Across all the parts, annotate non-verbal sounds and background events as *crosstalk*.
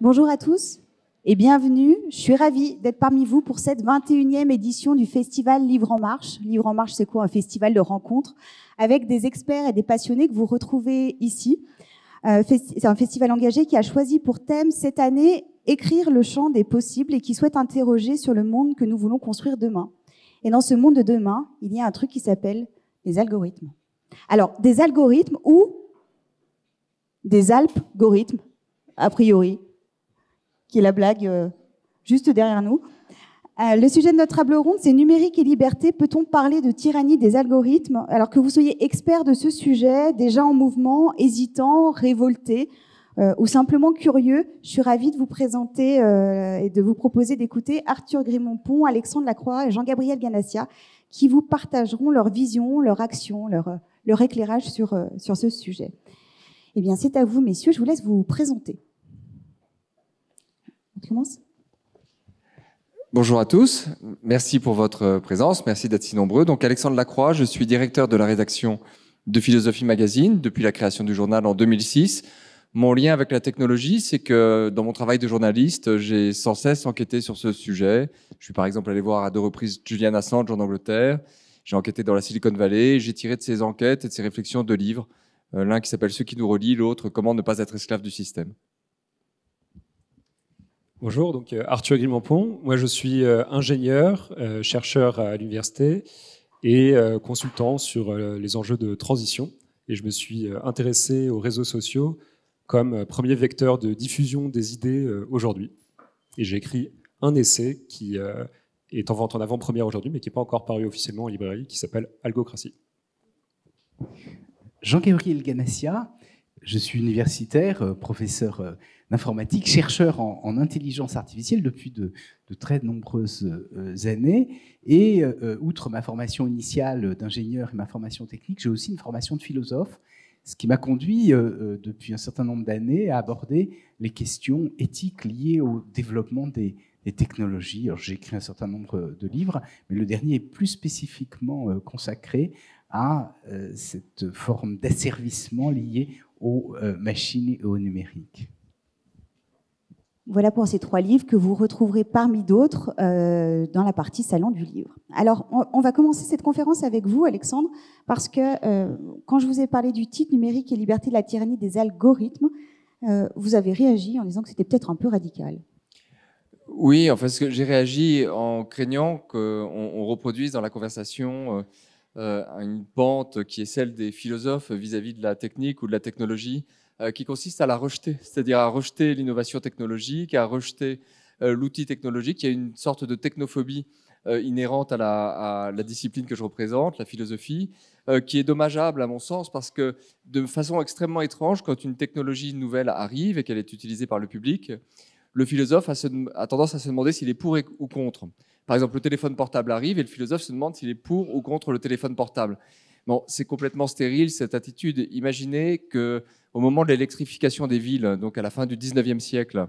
Bonjour à tous et bienvenue. Je suis ravie d'être parmi vous pour cette 21e édition du festival Livre en Marche. Livre en Marche, c'est quoi Un festival de rencontres avec des experts et des passionnés que vous retrouvez ici. Euh, c'est un festival engagé qui a choisi pour thème cette année écrire le champ des possibles et qui souhaite interroger sur le monde que nous voulons construire demain. Et dans ce monde de demain, il y a un truc qui s'appelle les algorithmes. Alors, des algorithmes ou des alpes a priori, qui est la blague euh, juste derrière nous. Euh, le sujet de notre table ronde, c'est numérique et liberté. Peut-on parler de tyrannie des algorithmes Alors que vous soyez expert de ce sujet, déjà en mouvement, hésitant, révolté euh, ou simplement curieux, je suis ravie de vous présenter et de vous proposer d'écouter Arthur Grimond-Pont, Alexandre Lacroix et Jean-Gabriel Ganassia qui vous partageront leur vision, leur action, leur, leur éclairage sur, sur ce sujet. Eh bien, c'est à vous, messieurs, je vous laisse vous présenter. Bonjour à tous, merci pour votre présence, merci d'être si nombreux. Donc Alexandre Lacroix, je suis directeur de la rédaction de Philosophie Magazine depuis la création du journal en 2006. Mon lien avec la technologie, c'est que dans mon travail de journaliste, j'ai sans cesse enquêté sur ce sujet. Je suis par exemple allé voir à deux reprises Julian Assange en Angleterre, j'ai enquêté dans la Silicon Valley, j'ai tiré de ces enquêtes et de ses réflexions deux livres, euh, l'un qui s'appelle Ceux qui nous relient, l'autre Comment ne pas être esclave du système. Bonjour, donc euh, Arthur Grimampon. Moi, je suis euh, ingénieur, euh, chercheur à l'université et consultant sur les enjeux de transition. Et je me suis intéressé aux réseaux sociaux comme premier vecteur de diffusion des idées aujourd'hui. Et j'ai écrit un essai qui est en vente en avant-première aujourd'hui, mais qui n'est pas encore paru officiellement en librairie, qui s'appelle Algocratie. Jean-Gabriel Ganassia, je suis universitaire, professeur d'informatique, chercheur en, intelligence artificielle depuis de, très nombreuses euh, années. Et euh, outre ma formation initiale d'ingénieur et ma formation technique, j'ai aussi une formation de philosophe, ce qui m'a conduit euh, depuis un certain nombre d'années à aborder les questions éthiques liées au développement des, des technologies. J'ai écrit un certain nombre de livres, mais le dernier est plus spécifiquement consacré à cette forme d'asservissement liée aux machines et au numérique. Voilà pour ces trois livres que vous retrouverez parmi d'autres euh, dans la partie salon du livre. Alors, on, va commencer cette conférence avec vous, Alexandre, parce que euh, quand je vous ai parlé du titre Numérique et liberté de la tyrannie des algorithmes, euh, vous avez réagi en disant que c'était peut-être un peu radical. Oui, en fait, j'ai réagi en craignant qu'on reproduise dans la conversation une pente qui est celle des philosophes vis à -vis de la technique ou de la technologie euh, qui consiste à la rejeter, c'est-à-dire à rejeter l'innovation technologique, à rejeter euh, l'outil technologique. Il y a une sorte de technophobie euh, inhérente à la, discipline que je représente, la philosophie, qui est dommageable à mon sens parce que de façon extrêmement étrange, quand une technologie nouvelle arrive et qu'elle est utilisée par le public, le philosophe a, a tendance à se demander s'il est pour ou contre. Par exemple, le téléphone portable arrive et le philosophe se demande s'il est pour ou contre le téléphone portable c'est complètement stérile cette attitude. Imaginez que au moment de l'électrification des villes, donc à la fin du 19e siècle,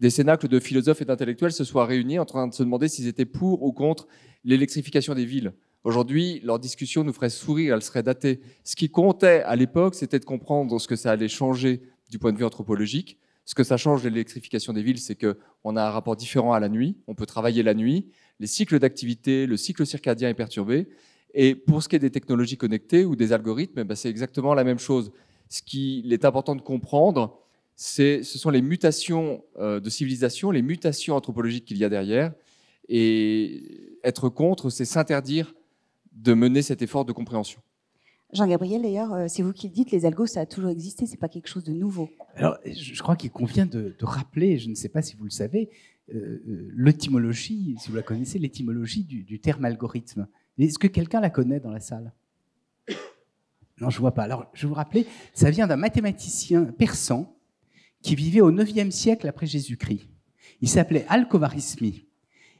des cénacles de philosophes et d'intellectuels se soient réunis en train de se demander s'ils étaient pour ou contre l'électrification des villes. Aujourd'hui, leur discussion nous ferait sourire, elle serait datée. Ce qui comptait à l'époque, c'était de comprendre ce que ça allait changer du point de vue anthropologique. Ce que ça change l'électrification des villes, c'est qu'on a un rapport différent à la nuit, on peut travailler la nuit, les cycles d'activité, le cycle circadien est perturbé, et pour ce qui est des technologies connectées ou des algorithmes, eh ben, c'est exactement la même chose. Ce qu'il est important de comprendre, ce sont les mutations euh, de civilisation, les mutations anthropologiques qu'il y a derrière. Et être contre, c'est s'interdire de mener cet effort de compréhension. Jean-Gabriel, d'ailleurs, euh, c'est vous qui le dites, les algos, ça a toujours existé, ce n'est pas quelque chose de nouveau. Alors, je crois qu'il convient de, rappeler, je ne sais pas si vous le savez, euh, l'étymologie, si vous la connaissez, l'étymologie du, terme algorithme. Est-ce que quelqu'un la connaît dans la salle Non, je vois pas. Alors, je vous rappelais, ça vient d'un mathématicien persan qui vivait au 9e siècle après Jésus-Christ. Il s'appelait al khwarizmi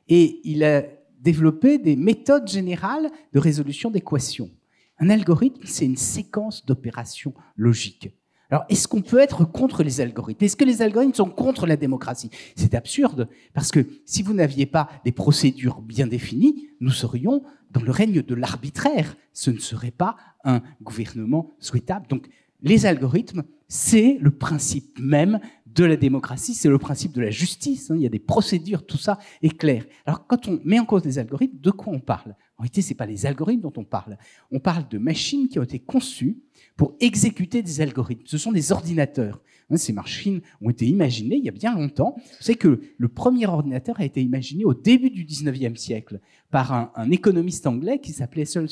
et il a développé des méthodes générales de résolution d'équations. Un algorithme, c'est une séquence d'opérations logiques. Alors, est-ce qu'on peut être contre les algorithmes Est-ce que les algorithmes sont contre la démocratie C'est absurde, parce que si vous n'aviez pas des procédures bien définies, nous serions dans le règne de l'arbitraire. Ce ne serait pas un gouvernement souhaitable. Donc, les algorithmes, c'est le principe même de la démocratie, c'est le principe de la justice. Hein. Il y a des procédures, tout ça est clair. Alors, quand on met en cause les algorithmes, de quoi on parle en réalité, ce n'est pas les algorithmes dont on parle. On parle de machines qui ont été conçues pour exécuter des algorithmes. Ce sont des ordinateurs. Hein, ces machines ont été imaginées il y a bien longtemps. Vous savez que le premier ordinateur a été imaginé au début du 19e siècle par un, économiste anglais qui s'appelait euh,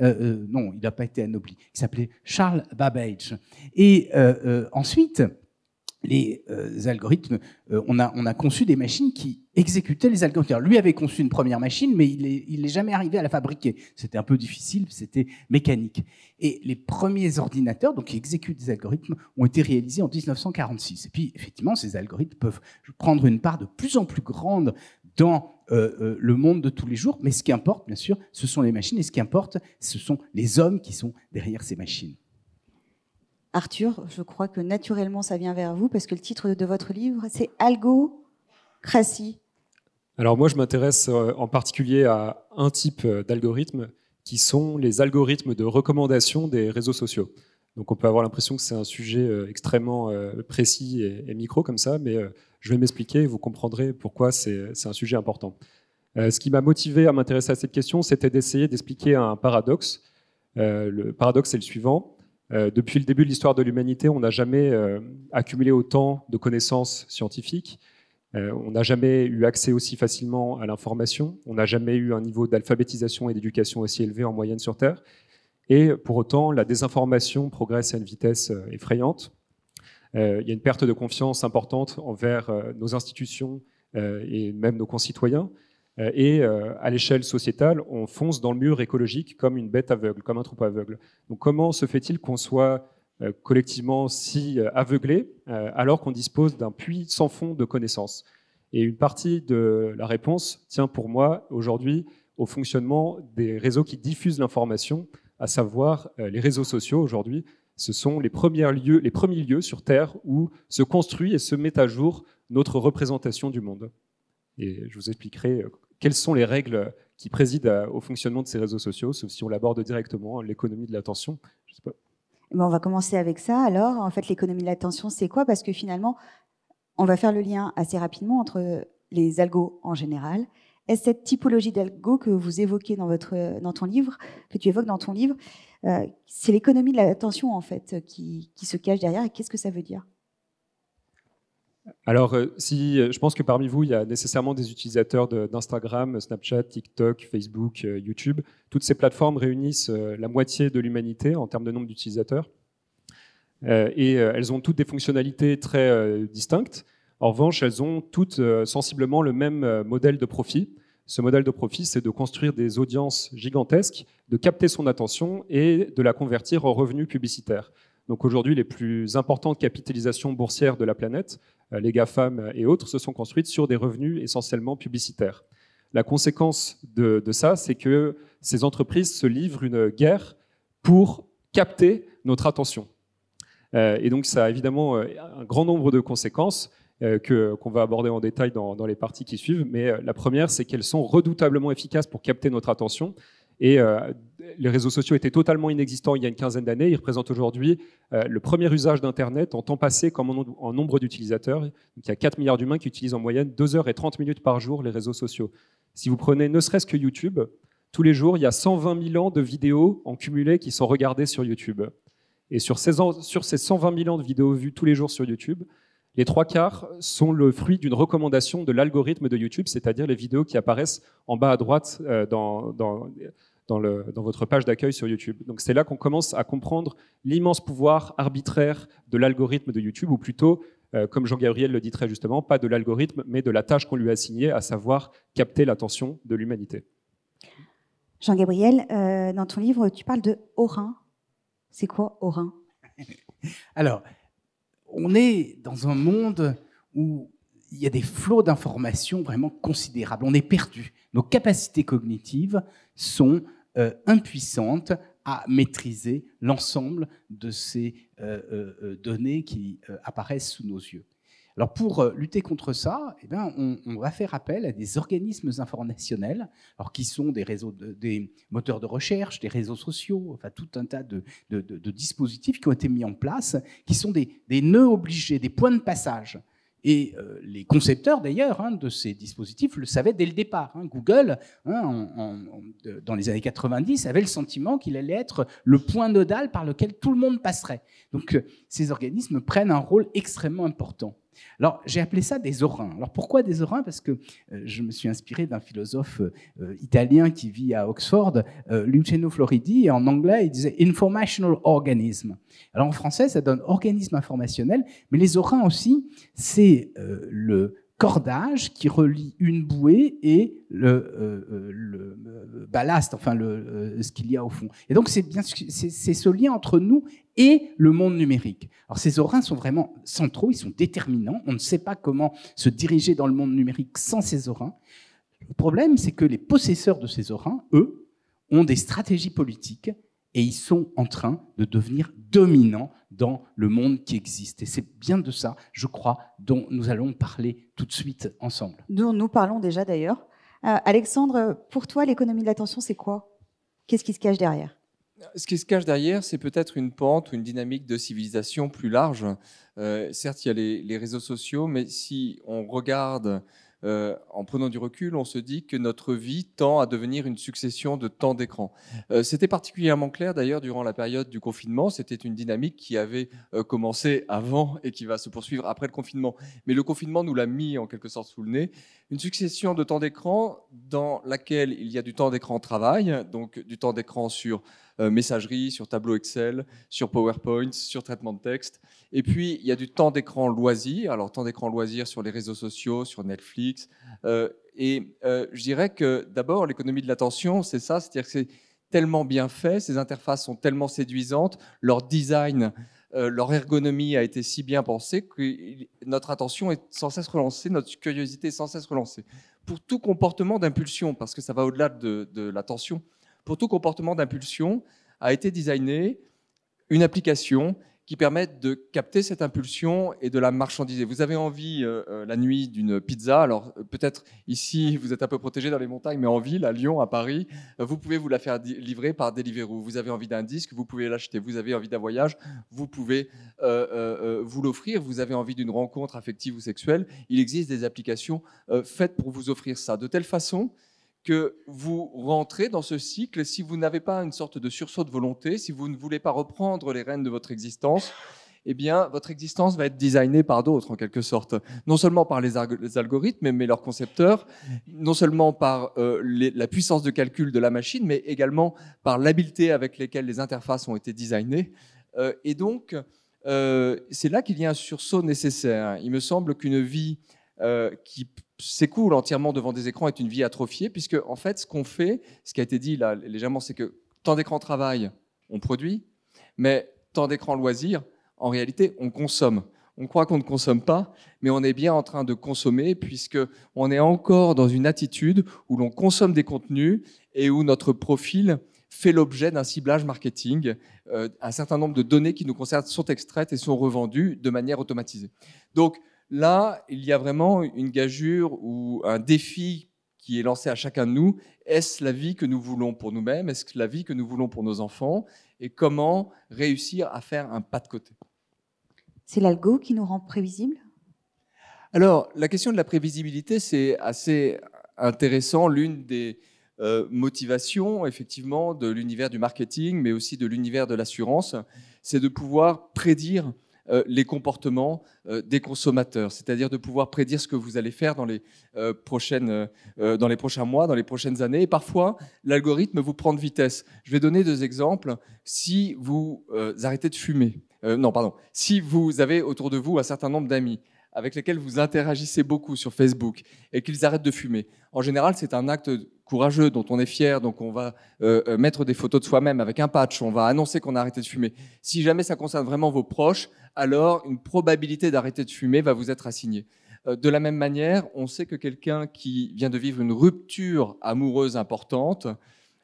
euh, non, il n'a pas été qui s'appelait Charles Babbage. Et euh, ensuite, les euh, algorithmes. Euh, on, a, conçu des machines qui exécutaient les algorithmes. lui avait conçu une première machine, mais il n'est jamais arrivé à la fabriquer. C'était un peu difficile, c'était mécanique. Et les premiers ordinateurs donc, qui exécutent des algorithmes ont été réalisés en 1946. Et puis, effectivement, ces algorithmes peuvent prendre une part de plus en plus grande dans euh, le monde de tous les jours. Mais ce qui importe, bien sûr, ce sont les machines. Et ce qui importe, ce sont les hommes qui sont derrière ces machines. Arthur, je crois que naturellement ça vient vers vous parce que le titre de votre livre, c'est Algocratie. Alors moi, je m'intéresse euh, en particulier à un type euh, d'algorithme qui sont les algorithmes de recommandation des réseaux sociaux. Donc on peut avoir l'impression que c'est un sujet euh, extrêmement précis et micro comme ça, mais je vais m'expliquer et vous comprendrez pourquoi c'est un sujet important. Ce qui m'a motivé à m'intéresser à cette question, c'était d'essayer d'expliquer un paradoxe. Le paradoxe est le suivant euh, depuis le début de l'histoire de l'humanité, on n'a jamais euh, accumulé autant de connaissances scientifiques, euh, on n'a jamais eu accès aussi facilement à l'information, on n'a jamais eu un niveau d'alphabétisation et d'éducation aussi élevé en moyenne sur Terre. Et pour autant, la désinformation progresse à une vitesse effrayante. Il y a une perte de confiance importante envers nos institutions et même nos concitoyens. Euh, et euh, à l'échelle sociétale, on fonce dans le mur écologique comme une bête aveugle, comme un troupeau aveugle. Donc comment se fait-il qu'on soit euh, collectivement si aveuglé alors qu'on dispose d'un puits sans fond de connaissances Et une partie de la réponse tient pour moi aujourd'hui au fonctionnement des réseaux qui diffusent l'information, à savoir les réseaux sociaux aujourd'hui. Ce sont les, premiers lieux, les premiers lieux sur Terre où se construit et se met à jour notre représentation du monde. Et je vous expliquerai quelles sont les règles qui président euh, au fonctionnement de ces réseaux sociaux, sauf si on l'aborde directement, hein, l'économie de l'attention Je sais pas. on va commencer avec ça. Alors, en fait, l'économie de l'attention, c'est quoi Parce que finalement, on va faire le lien assez rapidement entre les algos en général et cette typologie d'algo que vous évoquez dans, votre, dans ton livre, que tu évoques dans ton livre. Euh, c'est l'économie de l'attention, en fait, qui, qui se cache derrière. Et qu'est-ce que ça veut dire alors, euh, si, euh, je pense que parmi vous, il y a nécessairement des utilisateurs d'Instagram, Snapchat, TikTok, Facebook, euh, YouTube. Toutes ces plateformes réunissent la moitié de l'humanité en termes de nombre d'utilisateurs. Et elles ont toutes des fonctionnalités très distinctes. En revanche, elles ont toutes sensiblement le même modèle de profit. Ce modèle de profit, c'est de construire des audiences gigantesques, de capter son attention et de la convertir en revenus publicitaires. Donc aujourd'hui, les plus importantes capitalisations boursières de la planète euh, les GAFAM et autres, se sont construites sur des revenus essentiellement publicitaires. La conséquence de, ça, c'est que ces entreprises se livrent une guerre pour capter notre attention. Euh, et donc ça a évidemment euh, un grand nombre de conséquences qu'on va aborder en détail dans, les parties qui suivent. Mais la première, c'est qu'elles sont redoutablement efficaces pour capter notre attention. Et euh, les réseaux sociaux étaient totalement inexistants il y a une quinzaine d'années. Ils représentent aujourd'hui euh, le premier usage d'Internet en temps passé comme en, nombre d'utilisateurs. Il y a 4 milliards d'humains qui utilisent en moyenne 2 heures et 30 minutes par jour les réseaux sociaux. Si vous prenez ne serait-ce que YouTube, tous les jours, il y a 120 000 ans de vidéos en cumulé qui sont regardées sur YouTube. Et sur ces 120 000 ans de vidéos vues tous les jours sur YouTube, les trois quarts sont le fruit d'une recommandation de l'algorithme de YouTube, c'est-à-dire les vidéos qui apparaissent en bas à droite euh, dans, votre page d'accueil sur YouTube. Donc c'est là qu'on commence à comprendre l'immense pouvoir arbitraire de l'algorithme de YouTube, ou plutôt, euh, comme Jean-Gabriel le dit très justement, pas de l'algorithme, mais de la tâche qu'on lui a assignée, à savoir capter l'attention de l'humanité. Jean-Gabriel, euh, dans ton livre, tu parles de Orin. C'est quoi Orin *laughs* Alors, on est dans un monde où il y a des flots d'informations vraiment considérables. On est perdu. Nos capacités cognitives sont euh, impuissantes à maîtriser l'ensemble de ces euh, euh, données qui apparaissent sous nos yeux. Alors pour euh, lutter contre ça, eh ben, on, va faire appel à des organismes informationnels, alors qui sont des des moteurs de recherche, des réseaux sociaux, enfin tout un tas de, dispositifs qui ont été mis en place, qui sont des, nœuds obligés, des points de passage. Et euh, les concepteurs d'ailleurs hein, de ces dispositifs le savaient dès le départ. Hein. Google, hein, dans les années 90, avait le sentiment qu'il allait être le point nodal par lequel tout le monde passerait. Donc euh, ces organismes prennent un rôle extrêmement important. Alors, j'ai appelé ça des orins. Alors, pourquoi des orins Parce que euh, je me suis inspiré d'un philosophe euh, euh, italien qui vit à Oxford, Luciano Floridi, et en anglais, il disait informational organism. Alors, en français, ça donne organisme informationnel, mais les orins aussi, c'est le cordage qui relie une bouée et le, euh, euh, euh, ballast, enfin le, ce qu'il y a au fond. Et donc c'est bien c'est ce lien entre nous et le monde numérique. Alors ces orins sont vraiment centraux, ils sont déterminants. On ne sait pas comment se diriger dans le monde numérique sans ces orins. Le problème, c'est que les possesseurs de ces orins, eux, ont des stratégies politiques et ils sont en train de devenir dominants dans le monde qui existe. Et c'est bien de ça, je crois, dont nous allons parler tout de suite ensemble. Dont nous parlons déjà d'ailleurs. Euh, Alexandre, pour toi, l'économie de l'attention, c'est quoi Qu'est-ce qui se cache derrière ce qui se cache derrière, c'est peut-être une pente ou une dynamique de civilisation plus large. Euh, certes, il y a les réseaux sociaux, mais si on regarde euh, en prenant du recul, on se dit que notre vie tend à devenir une succession de temps d'écran. Euh, c'était particulièrement clair d'ailleurs durant la période du confinement. C'était une dynamique qui avait euh, commencé avant et qui va se poursuivre après le confinement. Mais le confinement nous l'a mis en quelque sorte sous le nez une succession de temps d'écran dans laquelle il y a du temps d'écran travail, donc du temps d'écran sur euh, messagerie, sur tableau Excel, sur PowerPoint, sur traitement de texte. Et puis, il y a du temps d'écran loisir, alors temps d'écran loisir sur les réseaux sociaux, sur Netflix. Euh, et euh, je dirais que d'abord, l'économie de l'attention, c'est ça, c'est-à-dire que c'est tellement bien fait, ces interfaces sont tellement séduisantes, leur design euh, leur ergonomie a été si bien pensée que notre attention est sans cesse relancée, notre curiosité est sans cesse relancée. Pour tout comportement d'impulsion, parce que ça va au-delà de, de l'attention, pour tout comportement d'impulsion a été designée une application qui permettent de capter cette impulsion et de la marchandiser. Vous avez envie euh, euh, la nuit d'une pizza, alors euh, peut-être ici *laughs* vous êtes un peu protégé dans les montagnes, mais en ville, à Lyon, à Paris, vous pouvez vous la faire livrer par Deliveroo. Vous avez envie d'un disque, vous pouvez l'acheter. Vous avez envie d'un voyage, vous pouvez vous l'offrir. Vous avez envie d'une rencontre affective ou sexuelle, il existe des applications faites pour vous offrir ça. De telle façon que vous rentrez dans ce cycle si vous n'avez pas une sorte de sursaut de volonté, si vous ne voulez pas reprendre les rênes de votre existence. Eh bien, votre existence va être designée par d'autres, en quelque sorte. Non seulement par les, algorithmes, mais leurs concepteurs, non seulement par euh, la puissance de calcul de la machine, mais également par l'habileté avec laquelle les interfaces ont été designées. Euh, et donc, euh, c'est là qu'il y a un sursaut nécessaire. Il me semble qu'une vie euh, qui s'écoule entièrement devant des écrans est une vie atrophiée, puisque en fait, ce qu'on fait, ce qui a été dit là légèrement, c'est que tant d'écrans travail, on produit, mais tant d'écrans loisirs, en réalité, on consomme. On croit qu'on ne consomme pas, mais on est bien en train de consommer puisque on est encore dans une attitude où l'on consomme des contenus et où notre profil fait l'objet d'un ciblage marketing. Euh, un certain nombre de données qui nous concernent sont extraites et sont revendues de manière automatisée. Donc, Là, il y a vraiment une gageure ou un défi qui est lancé à chacun de nous. Est-ce la vie que nous voulons pour nous-mêmes Est-ce la vie que nous voulons pour nos enfants Et comment réussir à faire un pas de côté C'est l'algo qui nous rend prévisible Alors, la question de la prévisibilité, c'est assez intéressant. L'une des euh, motivations, effectivement, de l'univers du marketing, mais aussi de l'univers de l'assurance, c'est de pouvoir prédire euh, les comportements euh, des consommateurs, c'est-à-dire de pouvoir prédire ce que vous allez faire dans les, euh, dans les prochains mois, dans les prochaines années. Et parfois, l'algorithme vous prend de vitesse. Je vais donner deux exemples. Si vous arrêtez de fumer, non, pardon, si vous avez autour de vous un certain nombre d'amis, avec lesquels vous interagissez beaucoup sur Facebook et qu'ils arrêtent de fumer. En général, c'est un acte courageux dont on est fier, donc on va euh, euh, mettre des photos de soi-même avec un patch, on va annoncer qu'on a arrêté de fumer. Si jamais ça concerne vraiment vos proches, alors une probabilité d'arrêter de fumer va vous être assignée. Euh, de la même manière, on sait que quelqu'un qui vient de vivre une rupture amoureuse importante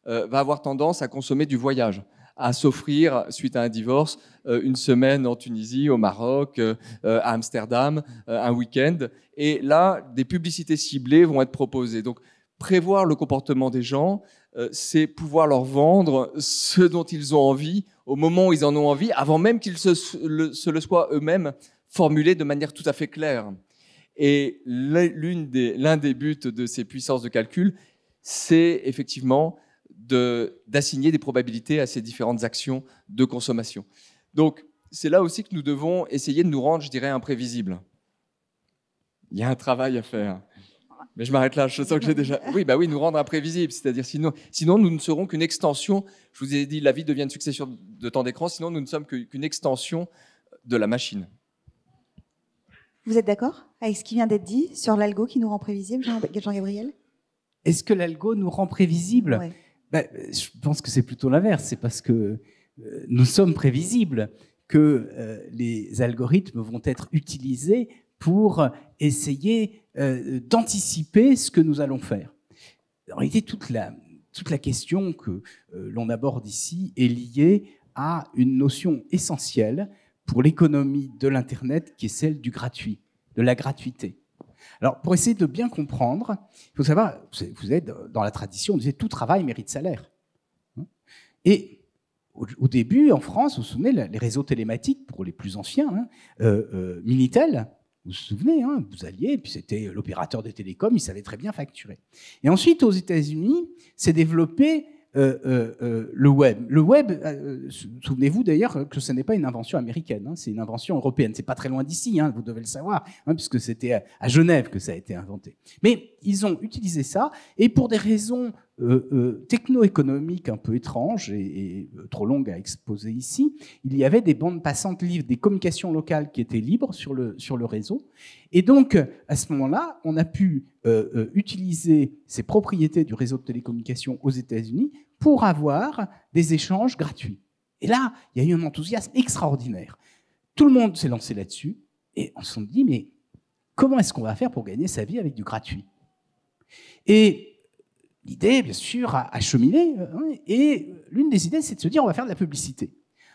va avoir tendance à consommer du voyage à s'offrir, suite à un divorce, euh, une semaine en Tunisie, au Maroc, euh, euh, à Amsterdam, un week-end. Et là, des publicités ciblées vont être proposées. Donc, prévoir le comportement des gens, c'est pouvoir leur vendre ce dont ils ont envie au moment où ils en ont envie, avant même qu'ils se le, soient eux-mêmes formulés de manière tout à fait claire. Et l'un des buts de ces puissances de calcul, c'est effectivement d'assigner des probabilités à ces différentes actions de consommation. Donc, c'est là aussi que nous devons essayer de nous rendre, je dirais, imprévisibles. Il y a un travail à faire. Mais je m'arrête là, je sens que j'ai déjà... Oui, bah oui, nous rendre imprévisibles, c'est-à-dire sinon, sinon nous ne serons qu'une extension, je vous ai dit, la vie devient une succession de temps d'écran, sinon nous ne sommes qu'une extension de la machine. Vous êtes d'accord avec ce qui vient d'être dit sur l'algo qui nous rend prévisibles, Jean-Gabriel est ce que l'algo nous rend prévisibles bah, je pense que c'est plutôt l'inverse. C'est parce que euh, nous sommes prévisibles que euh, les algorithmes vont être utilisés pour essayer euh, d'anticiper ce que nous allons faire. En réalité, toute toute la question que l'on aborde ici est liée à une notion essentielle pour l'économie de l'Internet qui est celle du gratuit, de la gratuité. Alors, pour essayer de bien comprendre, il faut savoir, vous êtes dans la tradition, on disait tout travail mérite salaire. Et au, début, en France, vous vous souvenez, les réseaux télématiques, pour les plus anciens, hein, euh, euh, Minitel, vous vous souvenez, hein, vous alliez, puis c'était l'opérateur des télécoms, il savait très bien facturer. Et ensuite, aux États-Unis, s'est développé euh, euh, euh, le web. Le web, souvenez-vous d'ailleurs que ce n'est pas une invention américaine, hein, c'est une invention européenne. C'est pas très loin d'ici, hein, vous devez le savoir, hein, puisque c'était à Genève que ça a été inventé. Mais ils ont utilisé ça, et pour des raisons euh, euh, techno-économique un peu étrange et, euh, trop longue à exposer ici, il y avait des bandes passantes libres, des communications locales qui étaient libres sur le, sur le réseau. Et donc, à ce moment-là, on a pu utiliser ces propriétés du réseau de télécommunications aux États-Unis pour avoir des échanges gratuits. Et là, il y a eu un enthousiasme extraordinaire. Tout le monde s'est lancé là-dessus et on s'est dit, mais comment est-ce qu'on va faire pour gagner sa vie avec du gratuit Et l'idée, bien sûr, à, cheminer. Hein, et l'une des idées, c'est de se dire, on va faire de la publicité.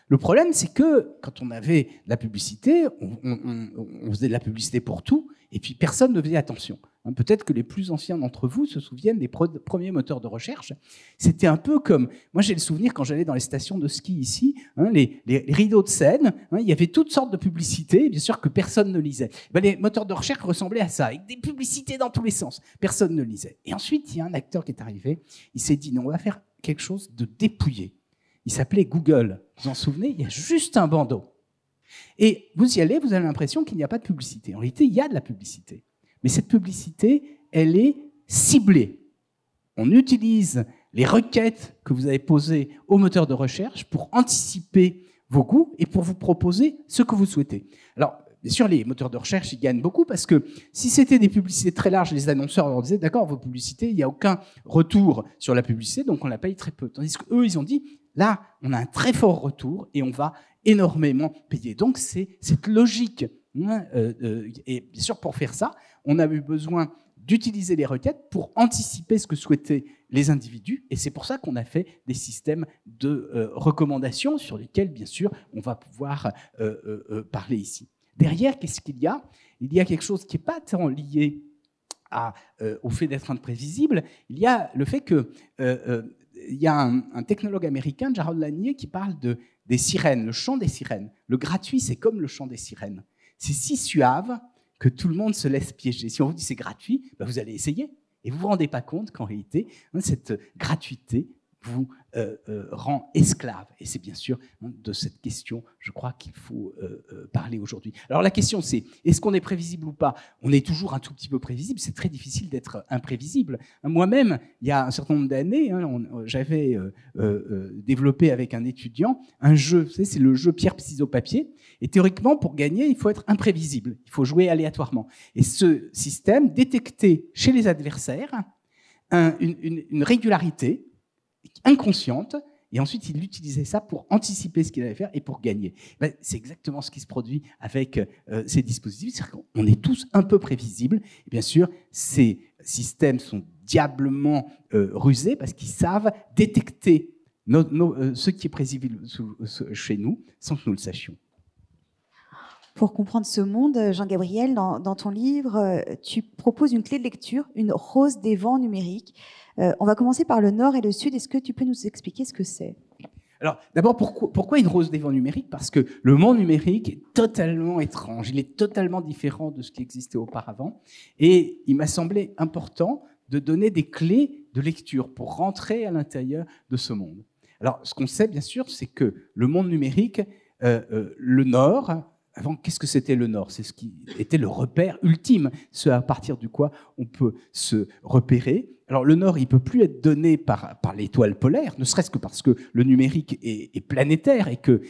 Le problème, c'est que quand on avait de la publicité, on, faisait de la publicité pour tout, et puis personne ne faisait attention. Hein, peut-être que les plus anciens d'entre vous se souviennent des premiers moteurs de recherche. C'était un peu comme, moi j'ai le souvenir quand j'allais dans les stations de ski ici, hein, les, rideaux de scène, hein, il y avait toutes sortes de publicités, bien sûr que personne ne lisait. Eh ben, les moteurs de recherche ressemblaient à ça, avec des publicités dans tous les sens. Personne ne lisait. Et ensuite, il y a un acteur qui est arrivé, il s'est dit, non, on va faire quelque chose de dépouillé. Il s'appelait Google. Vous vous en souvenez Il y a juste un bandeau. Et vous y allez, vous avez l'impression qu'il n'y a pas de publicité. En réalité, il y a de la publicité. Mais cette publicité, elle est ciblée. On utilise les requêtes que vous avez posées au moteur de recherche pour anticiper vos goûts et pour vous proposer ce que vous souhaitez. Alors, bien sûr, les moteurs de recherche, ils gagnent beaucoup parce que si c'était des publicités très larges, les annonceurs leur disaient, d'accord, vos publicités, il n'y a aucun retour sur la publicité, donc on la paye très peu. Tandis qu'eux, ils ont dit, Là, on a un très fort retour et on va énormément payer. Donc, c'est cette logique. Hein, euh, euh, et bien sûr, pour faire ça, on a eu besoin d'utiliser les requêtes pour anticiper ce que souhaitaient les individus. Et c'est pour ça qu'on a fait des systèmes de euh, recommandations sur lesquels, bien sûr, on va pouvoir parler ici. Derrière, qu'est-ce qu'il y a Il y a quelque chose qui n'est pas tant lié au fait d'être imprévisible. Il y a le fait que il y a un, technologue américain, Gerald Lanier, qui parle des sirènes, le chant des sirènes. Le gratuit, c'est comme le chant des sirènes. C'est si suave que tout le monde se laisse piéger. Si on vous dit c'est gratuit, ben vous allez essayer. Et vous vous rendez pas compte qu'en réalité, hein, cette gratuité vous euh, euh, rend esclave Et c'est bien sûr hein, de cette question, je crois, qu'il faut euh, parler aujourd'hui. Alors la question c'est, est-ce qu'on est prévisible ou pas On est toujours un tout petit peu prévisible, c'est très difficile d'être imprévisible. Moi-même, il y a un certain nombre d'années, hein, j'avais développé avec un étudiant un jeu, c'est le jeu pierre au papier et théoriquement, pour gagner, il faut être imprévisible, il faut jouer aléatoirement. Et ce système détectait chez les adversaires une régularité, inconsciente, et ensuite il utilisait ça pour anticiper ce qu'il allait faire et pour gagner. Eh ben, c'est exactement ce qui se produit avec euh, ces dispositifs, on est tous un peu prévisibles, et bien sûr, ces systèmes sont diablement euh, rusés parce qu'ils savent détecter euh, ce qui est prévisible chez nous sans que nous le sachions pour comprendre ce monde, euh, Jean-Gabriel, dans, ton livre, euh, tu proposes une clé de lecture, une rose des vents numériques. Euh, on va commencer par le nord et le sud. Est-ce que tu peux nous expliquer ce que c'est alors, d'abord, pourquoi, une rose des vents numériques Parce que le monde numérique est totalement étrange, il est totalement différent de ce qui existait auparavant. Et il m'a semblé important de donner des clés de lecture pour rentrer à l'intérieur de ce monde. Alors, ce qu'on sait, bien sûr, c'est que le monde numérique, le Nord, avant, qu'est-ce que c'était le Nord C'est ce qui était le repère ultime, ce à partir du quoi on peut se repérer. Alors le Nord, il peut plus être donné par, l'étoile polaire, ne serait-ce que parce que le numérique est, planétaire et que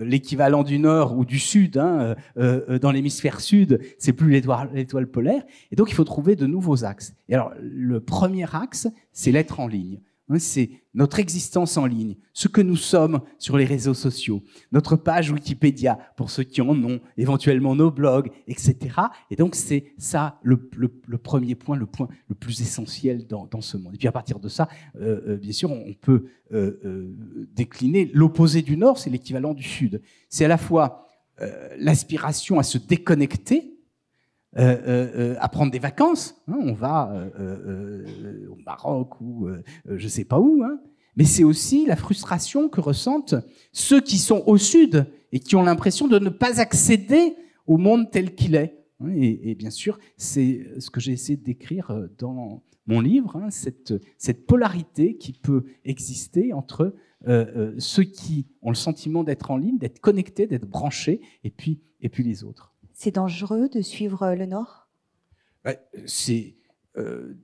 l'équivalent du Nord ou du Sud hein, euh, euh, dans l'hémisphère Sud, c'est plus l'étoile polaire. Et donc il faut trouver de nouveaux axes. Et alors le premier axe, c'est l'être en ligne. Hein, c'est notre existence en ligne, ce que nous sommes sur les réseaux sociaux, notre page Wikipédia pour ceux qui en ont, éventuellement nos blogs, etc. Et donc c'est ça le, premier point, le point le plus essentiel dans, ce monde. Et puis à partir de ça, euh, euh, bien sûr, on peut euh, décliner l'opposé du Nord, c'est l'équivalent du Sud. C'est à la fois l'aspiration à se déconnecter euh, euh, euh, à prendre des vacances. Hein, on va au Maroc ou je ne sais pas où. Hein. mais c'est aussi la frustration que ressentent ceux qui sont au sud et qui ont l'impression de ne pas accéder au monde tel qu'il est. Hein. Et, bien sûr, c'est ce que j'ai essayé de décrire dans mon livre, cette, cette, polarité qui peut exister entre ceux qui ont le sentiment d'être en ligne, d'être connectés, d'être branchés, et puis, et puis les autres. C'est dangereux de suivre euh, le Nord ben, C'est euh,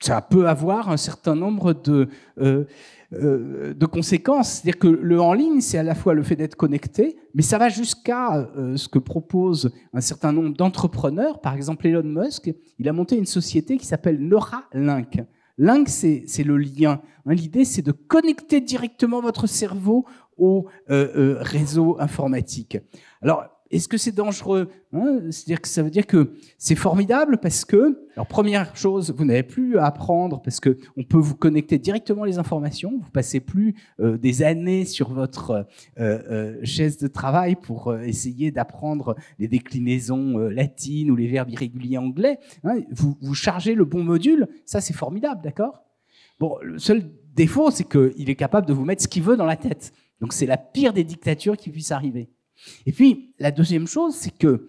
ça peut avoir un certain nombre de, euh, de conséquences. C'est-à-dire que le en ligne, c'est à la fois le fait d'être connecté, mais ça va jusqu'à ce que propose un certain nombre d'entrepreneurs. Par exemple, Elon Musk, il a monté une société qui s'appelle Neuralink. Link, c'est le lien. Hein. L'idée, c'est de connecter directement votre cerveau au réseau informatique. Alors, est-ce que c'est dangereux hein cest dire que ça veut dire que c'est formidable parce que, alors première chose, vous n'avez plus à apprendre parce que on peut vous connecter directement les informations. Vous passez plus euh, des années sur votre euh, euh chaise de travail pour euh, essayer d'apprendre les déclinaisons latines ou les verbes irréguliers anglais. Hein. vous, chargez le bon module, ça c'est formidable, d'accord Bon, le seul défaut, c'est qu'il est capable de vous mettre ce qu'il veut dans la tête. Donc c'est la pire des dictatures qui puisse arriver. Et puis, la deuxième chose, c'est que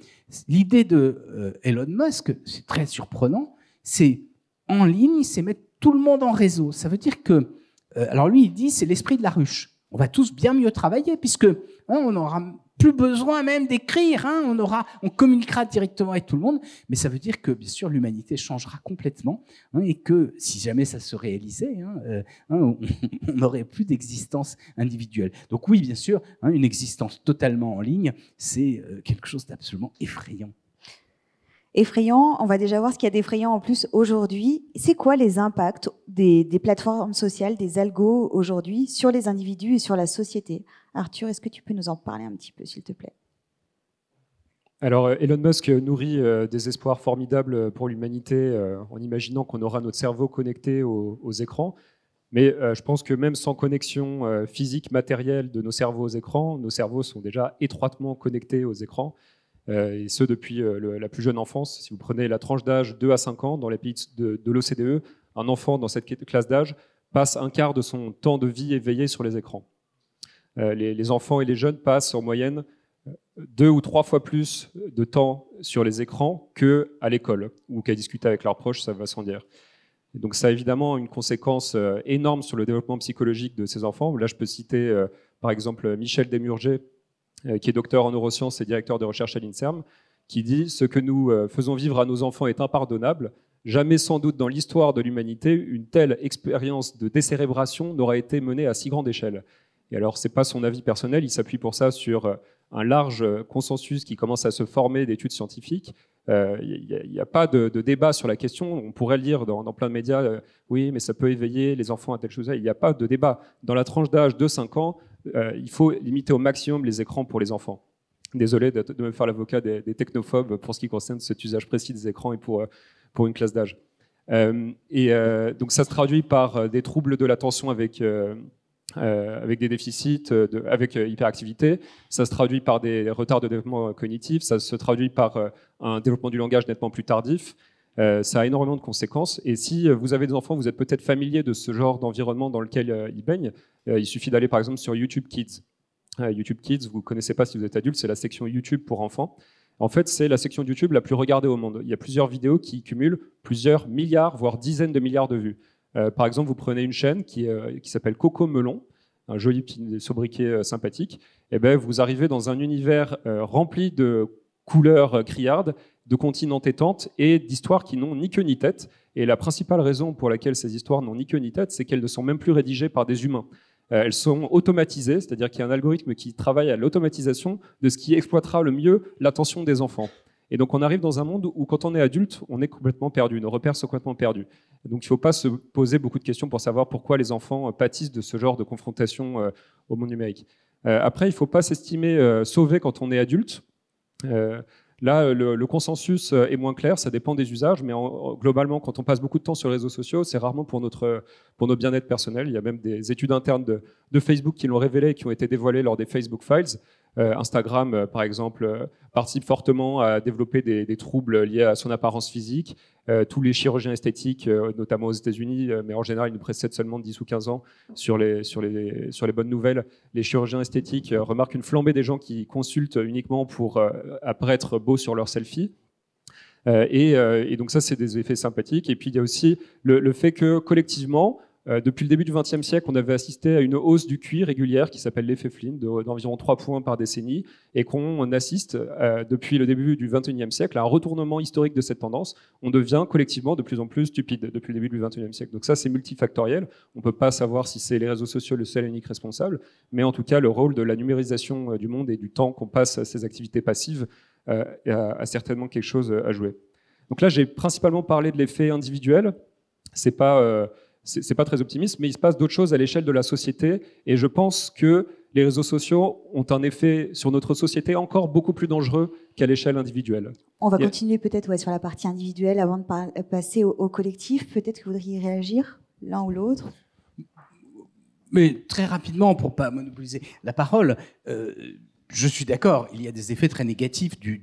l'idée de euh, Elon Musk, c'est très surprenant, c'est en ligne, c'est mettre tout le monde en réseau. Ça veut dire que, euh, alors lui, il dit, c'est l'esprit de la ruche. On va tous bien mieux travailler puisque hein, on aura plus besoin même d'écrire, hein. on, aura, on communiquera directement avec tout le monde, mais ça veut dire que, bien sûr, l'humanité changera complètement, hein, et que si jamais ça se réalisait, hein, euh, *laughs* on n'aurait plus d'existence individuelle. Donc oui, bien sûr, une existence totalement en ligne, c'est euh, quelque chose d'absolument effrayant. Effrayant, on va déjà voir ce qu'il y a d'effrayant en plus aujourd'hui. C'est quoi les impacts des, des plateformes sociales, des algos aujourd'hui sur les individus et sur la société Arthur, est-ce que tu peux nous en parler un petit peu, s'il te plaît alors euh, Elon Musk nourrit euh, des espoirs formidables pour l'humanité euh, en imaginant qu'on aura notre cerveau connecté aux, écrans. Mais je pense que même sans connexion physique, matérielle de nos cerveaux aux écrans, nos cerveaux sont déjà étroitement connectés aux écrans, et ce depuis la plus jeune enfance. Si vous prenez la tranche d'âge 2 à 5 ans dans les pays de, de l'OCDE, un enfant dans cette classe d'âge passe un quart de son temps de vie éveillé sur les écrans. Euh, les, enfants et les jeunes passent en moyenne euh, deux ou trois fois plus de temps sur les écrans que à l'école ou qu'à discuter avec leurs proches, ça va sans dire. donc ça a évidemment une conséquence euh, énorme sur le développement psychologique de ces enfants. Là, je peux citer par exemple Michel Demurger, qui est docteur en neurosciences et directeur de recherche à l'INSERM, qui dit Ce que nous faisons vivre à nos enfants est impardonnable. Jamais sans doute dans l'histoire de l'humanité, une telle expérience de décérébration n'aura été menée à si grande échelle. Et alors, ce n'est pas son avis personnel, il s'appuie pour ça sur euh, un large euh, consensus qui commence à se former d'études scientifiques. Il euh, n'y a, pas de, débat sur la question. On pourrait lire dans, plein de médias, oui, mais ça peut éveiller les enfants à telle chose. Il n'y a pas de débat. Dans la tranche d'âge de 5 ans, il faut limiter au maximum les écrans pour les enfants. Désolé de, de me faire l'avocat des, des, technophobes pour ce qui concerne cet usage précis des écrans et pour, pour une classe d'âge. et donc ça se traduit par des troubles de l'attention avec euh, avec des déficits, euh, avec euh, hyperactivité. Ça se traduit par des retards de développement cognitif, ça se traduit par un développement du langage nettement plus tardif. ça a énormément de conséquences. Et si vous avez des enfants, vous êtes peut-être familier de ce genre d'environnement dans lequel ils baignent. il suffit d'aller par exemple sur YouTube Kids. YouTube Kids, vous ne connaissez pas si vous êtes adulte, c'est la section YouTube pour enfants. En fait, c'est la section YouTube la plus regardée au monde. Il y a plusieurs vidéos qui cumulent plusieurs milliards, voire dizaines de milliards de vues. Euh, par exemple, vous prenez une chaîne euh, qui, s'appelle Coco Melon, un joli petit sobriquet euh, sympathique, et eh ben vous arrivez dans un univers rempli de couleurs criardes, de continents tétantes et d'histoires qui n'ont ni queue ni tête. Et la principale raison pour laquelle ces histoires n'ont ni queue ni tête, c'est qu'elles ne sont même plus rédigées par des humains. Elles sont automatisées, c'est-à-dire qu'il y a un algorithme qui travaille à l'automatisation de ce qui exploitera le mieux l'attention des enfants. Et donc on arrive dans un monde où quand on est adulte, on est complètement perdu, nos repères sont complètement perdus. Donc il ne faut pas se poser beaucoup de questions pour savoir pourquoi les enfants euh, pâtissent de ce genre de confrontation euh, au monde numérique. Euh, après, il ne faut pas s'estimer sauvé quand on est adulte. Là, le, consensus est moins clair, ça dépend des usages, mais globalement, quand on passe beaucoup de temps sur les réseaux sociaux, c'est rarement pour notre, bien-être personnel. Il y a même des études internes de, de Facebook qui l'ont révélé et qui ont été dévoilées lors des Facebook Files. Euh, Instagram, euh, par exemple, euh, participe fortement à développer des, troubles liés à son apparence physique. tous les chirurgiens esthétiques, notamment aux États-Unis, mais en général, ils nous précèdent seulement 10 ou 15 ans sur les, sur les, sur les bonnes nouvelles. Les chirurgiens esthétiques remarquent une flambée des gens qui consultent uniquement pour apparaître beau sur leur selfie. Et, donc ça, c'est des effets sympathiques. Et puis, il y a aussi le fait que collectivement, euh, depuis le début du XXe siècle, on avait assisté à une hausse du QI régulière qui s'appelle l'effet Flynn, d'environ 3 points par décennie, et qu'on assiste euh, depuis le début du XXIe siècle à un retournement historique de cette tendance. On devient collectivement de plus en plus stupide depuis le début du XXIe siècle. Donc ça, c'est multifactoriel. On ne peut pas savoir si c'est les réseaux sociaux le seul et unique responsable, mais en tout cas, le rôle de la numérisation euh, du monde et du temps qu'on passe à ces activités passives a certainement quelque chose à jouer. Donc là, j'ai principalement parlé de l'effet individuel. C'est pas c'est pas très optimiste, mais il se passe d'autres choses à l'échelle de la société. Et je pense que les réseaux sociaux ont un effet sur notre société encore beaucoup plus dangereux qu'à l'échelle individuelle. On va continuer peut-être sur la partie individuelle avant de euh, passer au, collectif. Peut-être que vous voudriez réagir l'un ou l'autre. Mais très rapidement, pour pas monopoliser la parole. Euh, je suis d'accord, il y a des effets très négatifs du,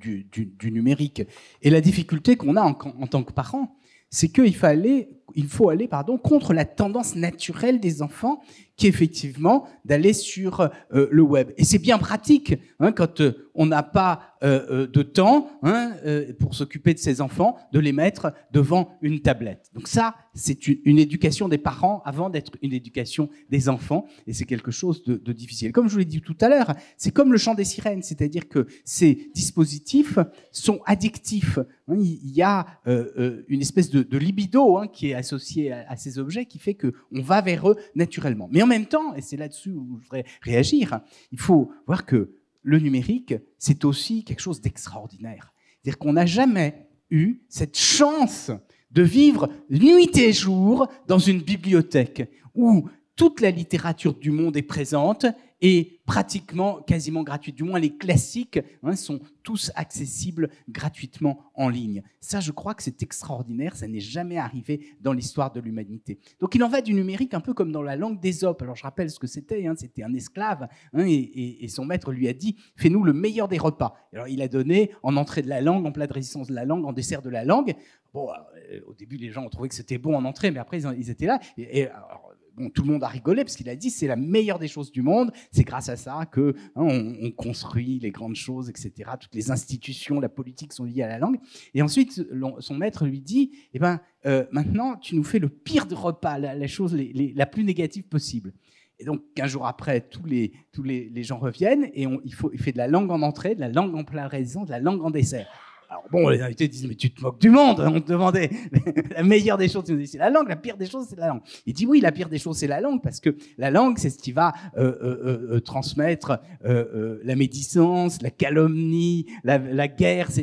numérique. Et la difficulté qu'on a en, tant que parents, c'est qu'il fallait il faut aller pardon, contre la tendance naturelle des enfants qui effectivement d'aller sur euh, le web. Et c'est bien pratique hein, quand euh, on n'a pas euh, de temps hein, pour s'occuper de ses enfants, de les mettre devant une tablette. Donc ça, c'est une, éducation des parents avant d'être une éducation des enfants, et c'est quelque chose de, difficile. Comme je vous l'ai dit tout à l'heure, c'est comme le chant des sirènes, c'est-à-dire que ces dispositifs sont addictifs. Hein, il y a une espèce de, de libido qui est associé à, ces objets qui fait qu'on va vers eux naturellement. Mais en même temps, et c'est là-dessus où je voudrais réagir, il faut voir que le numérique, c'est aussi quelque chose d'extraordinaire. C'est-à-dire qu'on n'a jamais eu cette chance de vivre nuit et jour dans une bibliothèque où toute la littérature du monde est présente et pratiquement quasiment gratuit. Du moins, les classiques hein, sont tous accessibles gratuitement en ligne. Ça, je crois que c'est extraordinaire. Ça n'est jamais arrivé dans l'histoire de l'humanité. Donc, il en va du numérique un peu comme dans la langue d'Ésope. Alors, je rappelle ce que c'était. Hein. c'était un esclave hein, et, son maître lui a dit Fais-nous le meilleur des repas. Alors, il a donné en entrée de la langue, en plat de résistance de la langue, en dessert de la langue. Bon, euh, au début, les gens ont trouvé que c'était bon en entrée, mais après, ils, étaient là. Et, et alors, tout le monde a rigolé parce qu'il a dit c'est la meilleure des choses du monde. C'est grâce à ça que hein, on, construit les grandes choses, etc. Toutes les institutions, la politique sont liées à la langue. Et ensuite, son maître lui dit eh ben euh, maintenant tu nous fais le pire de repas, la, chose la plus négative possible. Et donc, qu'un jour après, tous les, tous les, les gens reviennent et il, faut, il fait de la langue en entrée, de la langue en plat raison, de la langue en dessert. Alors bon, les invités disent, mais tu te moques du monde, hein, on te demandait. *laughs* la meilleure des choses, c'est la langue, la pire des choses, c'est la langue. Il dit, oui, la pire des choses, c'est la langue, parce que la langue, c'est ce qui va euh, euh, euh, transmettre la médisance, la calomnie, la, guerre, c'est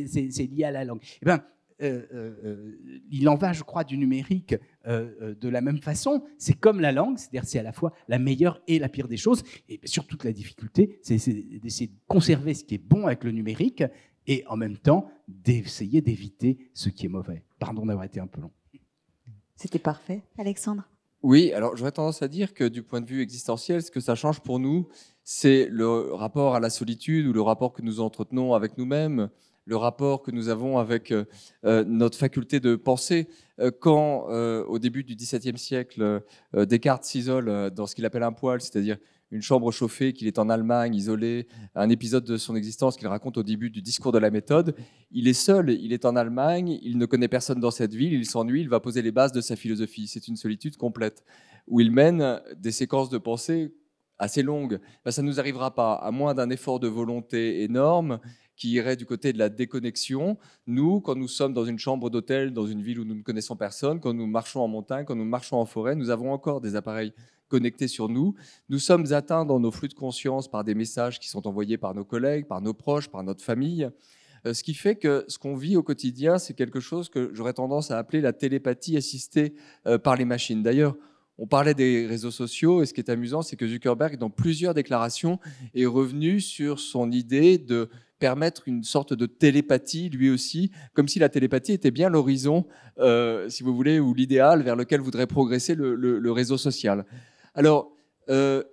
lié à la langue. Eh bien, il en va, je crois, du numérique de la même façon. C'est comme la langue, c'est-à-dire c'est à la fois la meilleure et la pire des choses. Et surtout la difficulté, c'est d'essayer de conserver ce qui est bon avec le numérique et en même temps d'essayer d'éviter ce qui est mauvais. Pardon d'avoir été un peu long. C'était parfait, Alexandre. Oui, alors j'aurais tendance à dire que du point de vue existentiel, ce que ça change pour nous, c'est le rapport à la solitude ou le rapport que nous entretenons avec nous-mêmes, le rapport que nous avons avec euh, euh, notre faculté de penser. Euh, quand, au début du XVIIe siècle, Descartes s'isole dans ce qu'il appelle un poil, c'est-à-dire une chambre chauffée, qu'il est en Allemagne, isolé, un épisode de son existence qu'il raconte au début du discours de la méthode. Il est seul, il est en Allemagne, il ne connaît personne dans cette ville, il s'ennuie, il va poser les bases de sa philosophie. C'est une solitude complète, où il mène des séquences de pensée assez longues. Ben, ça ne nous arrivera pas, à moins d'un effort de volonté énorme qui irait du côté de la déconnexion. Nous, quand nous sommes dans une chambre d'hôtel, dans une ville où nous ne connaissons personne, quand nous marchons en montagne, quand nous marchons en forêt, nous avons encore des appareils connectés sur nous. Nous sommes atteints dans nos flux de conscience par des messages qui sont envoyés par nos collègues, par nos proches, par notre famille. Euh, ce qui fait que ce qu'on vit au quotidien, c'est quelque chose que j'aurais tendance à appeler la télépathie assistée euh, par les machines. D'ailleurs, on parlait des réseaux sociaux et ce qui est amusant, c'est que Zuckerberg, dans plusieurs déclarations, est revenu sur son idée de permettre une sorte de télépathie lui aussi, comme si la télépathie était bien l'horizon, euh, si vous voulez, ou l'idéal vers lequel voudrait progresser le réseau social. Alors, euh,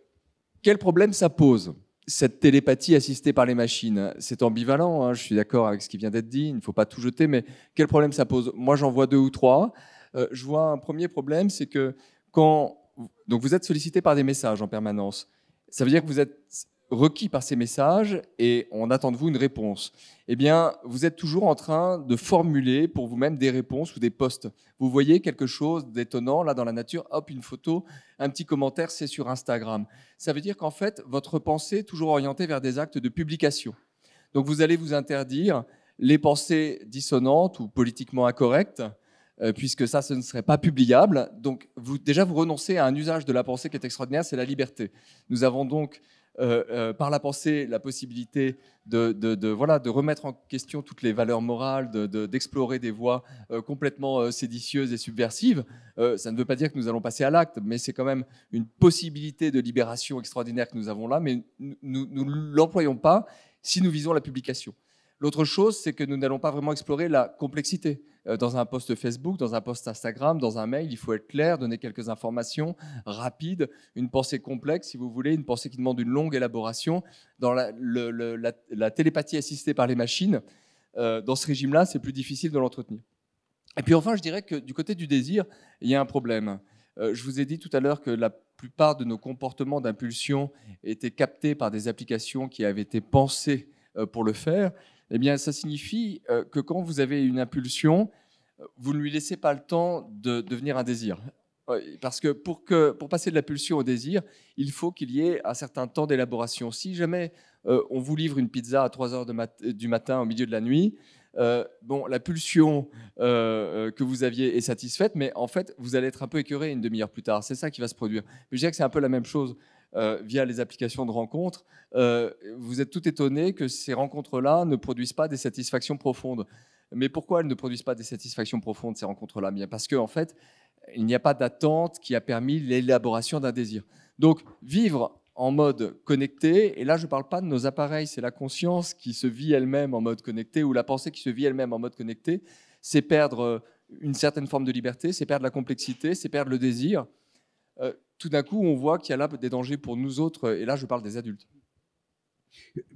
quel problème ça pose cette télépathie assistée par les machines, c'est ambivalent, hein, je suis d'accord avec ce qui vient d'être dit, il ne faut pas tout jeter, mais quel problème ça pose Moi, j'en vois deux ou trois. Euh, je vois un premier problème, c'est que quand donc vous êtes sollicité par des messages en permanence, ça veut dire que vous êtes requis par ces messages et on attend de vous une réponse. Eh bien, vous êtes toujours en train de formuler pour vous-même des réponses ou des posts. Vous voyez quelque chose d'étonnant là dans la nature, hop, une photo, un petit commentaire, c'est sur Instagram. Ça veut dire qu'en fait, votre pensée est toujours orientée vers des actes de publication. Donc vous allez vous interdire les pensées dissonantes ou politiquement incorrectes, euh, puisque ça, ce ne serait pas publiable. Donc vous, déjà, vous renoncez à un usage de la pensée qui est extraordinaire, c'est la liberté. Nous avons donc euh, euh, par la pensée la possibilité de, voilà, de remettre en question toutes les valeurs morales, d'explorer des voies euh, complètement séditieuses et subversives. ça ne veut pas dire que nous allons passer à l'acte, mais c'est quand même une possibilité de libération extraordinaire que nous avons là, mais nous ne l'employons pas si nous visons la publication. L'autre chose, c'est que nous n'allons pas vraiment explorer la complexité. Euh, dans un post Facebook, dans un post Instagram, dans un mail, il faut être clair, donner quelques informations rapides, une pensée complexe, si vous voulez, une pensée qui demande une longue élaboration. Dans la, télépathie assistée par les machines, euh, dans ce régime-là, c'est plus difficile de l'entretenir. Et puis enfin, je dirais que du côté du désir, il y a un problème. Euh, je vous ai dit tout à l'heure que la plupart de nos comportements d'impulsion étaient captés par des applications qui avaient été pensées pour le faire eh bien, ça signifie euh, que quand vous avez une impulsion, euh, vous ne lui laissez pas le temps de devenir un désir. Euh, parce que pour, que, pour passer de la pulsion au désir, il faut qu'il y ait un certain temps d'élaboration. Si jamais on vous livre une pizza à 3 heures du matin au milieu de la nuit, bon, la pulsion que vous aviez est satisfaite, mais en fait, vous allez être un peu écœuré une demi-heure plus tard. C'est ça qui va se produire. Mais je dirais que c'est un peu la même chose euh, via les applications de rencontres, euh, vous êtes tout étonné que ces rencontres-là ne produisent pas des satisfactions profondes. Mais pourquoi elles ne produisent pas des satisfactions profondes, ces rencontres-là eh Parce qu'en en fait, il n'y a pas d'attente qui a permis l'élaboration d'un désir. Donc, vivre en mode connecté, et là je ne parle pas de nos appareils, c'est la conscience qui se vit elle-même en mode connecté, ou la pensée qui se vit elle-même en mode connecté, c'est perdre euh, une certaine forme de liberté, c'est perdre la complexité, c'est perdre le désir tout d'un coup, on voit qu'il y a là des dangers pour nous autres, et là, je parle des adultes.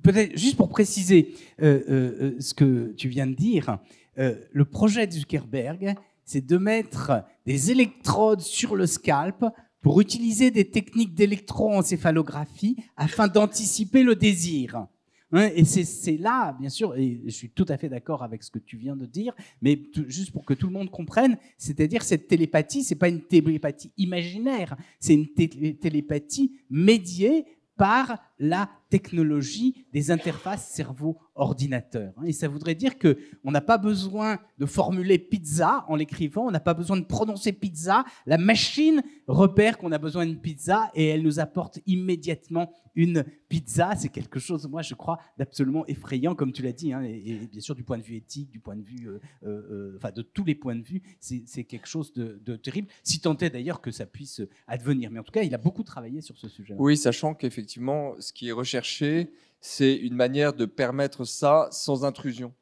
Peut-être juste pour préciser euh, euh, euh, ce que tu viens de dire, le projet de Zuckerberg, c'est de mettre des électrodes sur le scalp pour utiliser des techniques d'électroencéphalographie afin d'anticiper le désir. Hein, et c'est là, bien sûr, et je suis tout à fait d'accord avec ce que tu viens de dire, mais juste pour que tout le monde comprenne, c'est-à-dire cette télépathie, c'est pas une télépathie imaginaire, c'est une télépathie médiée par la technologie des interfaces cerveau-ordinateur. Hein. Et ça voudrait dire que on n'a pas besoin de formuler pizza en l'écrivant, on n'a pas besoin de prononcer pizza. La machine repère qu'on a besoin d'une pizza et elle nous apporte immédiatement une pizza. C'est quelque chose, moi, je crois, d'absolument effrayant, comme tu l'as dit, hein. et, bien sûr du point de vue éthique, du point de vue, euh, euh, euh, enfin, de tous les points de vue, c'est quelque chose de, de terrible. Si tant est d'ailleurs que ça puisse advenir. Mais en tout cas, il a beaucoup travaillé sur ce sujet. Oui, sachant qu'effectivement ce qui est recherché, c'est une manière de permettre ça sans intrusion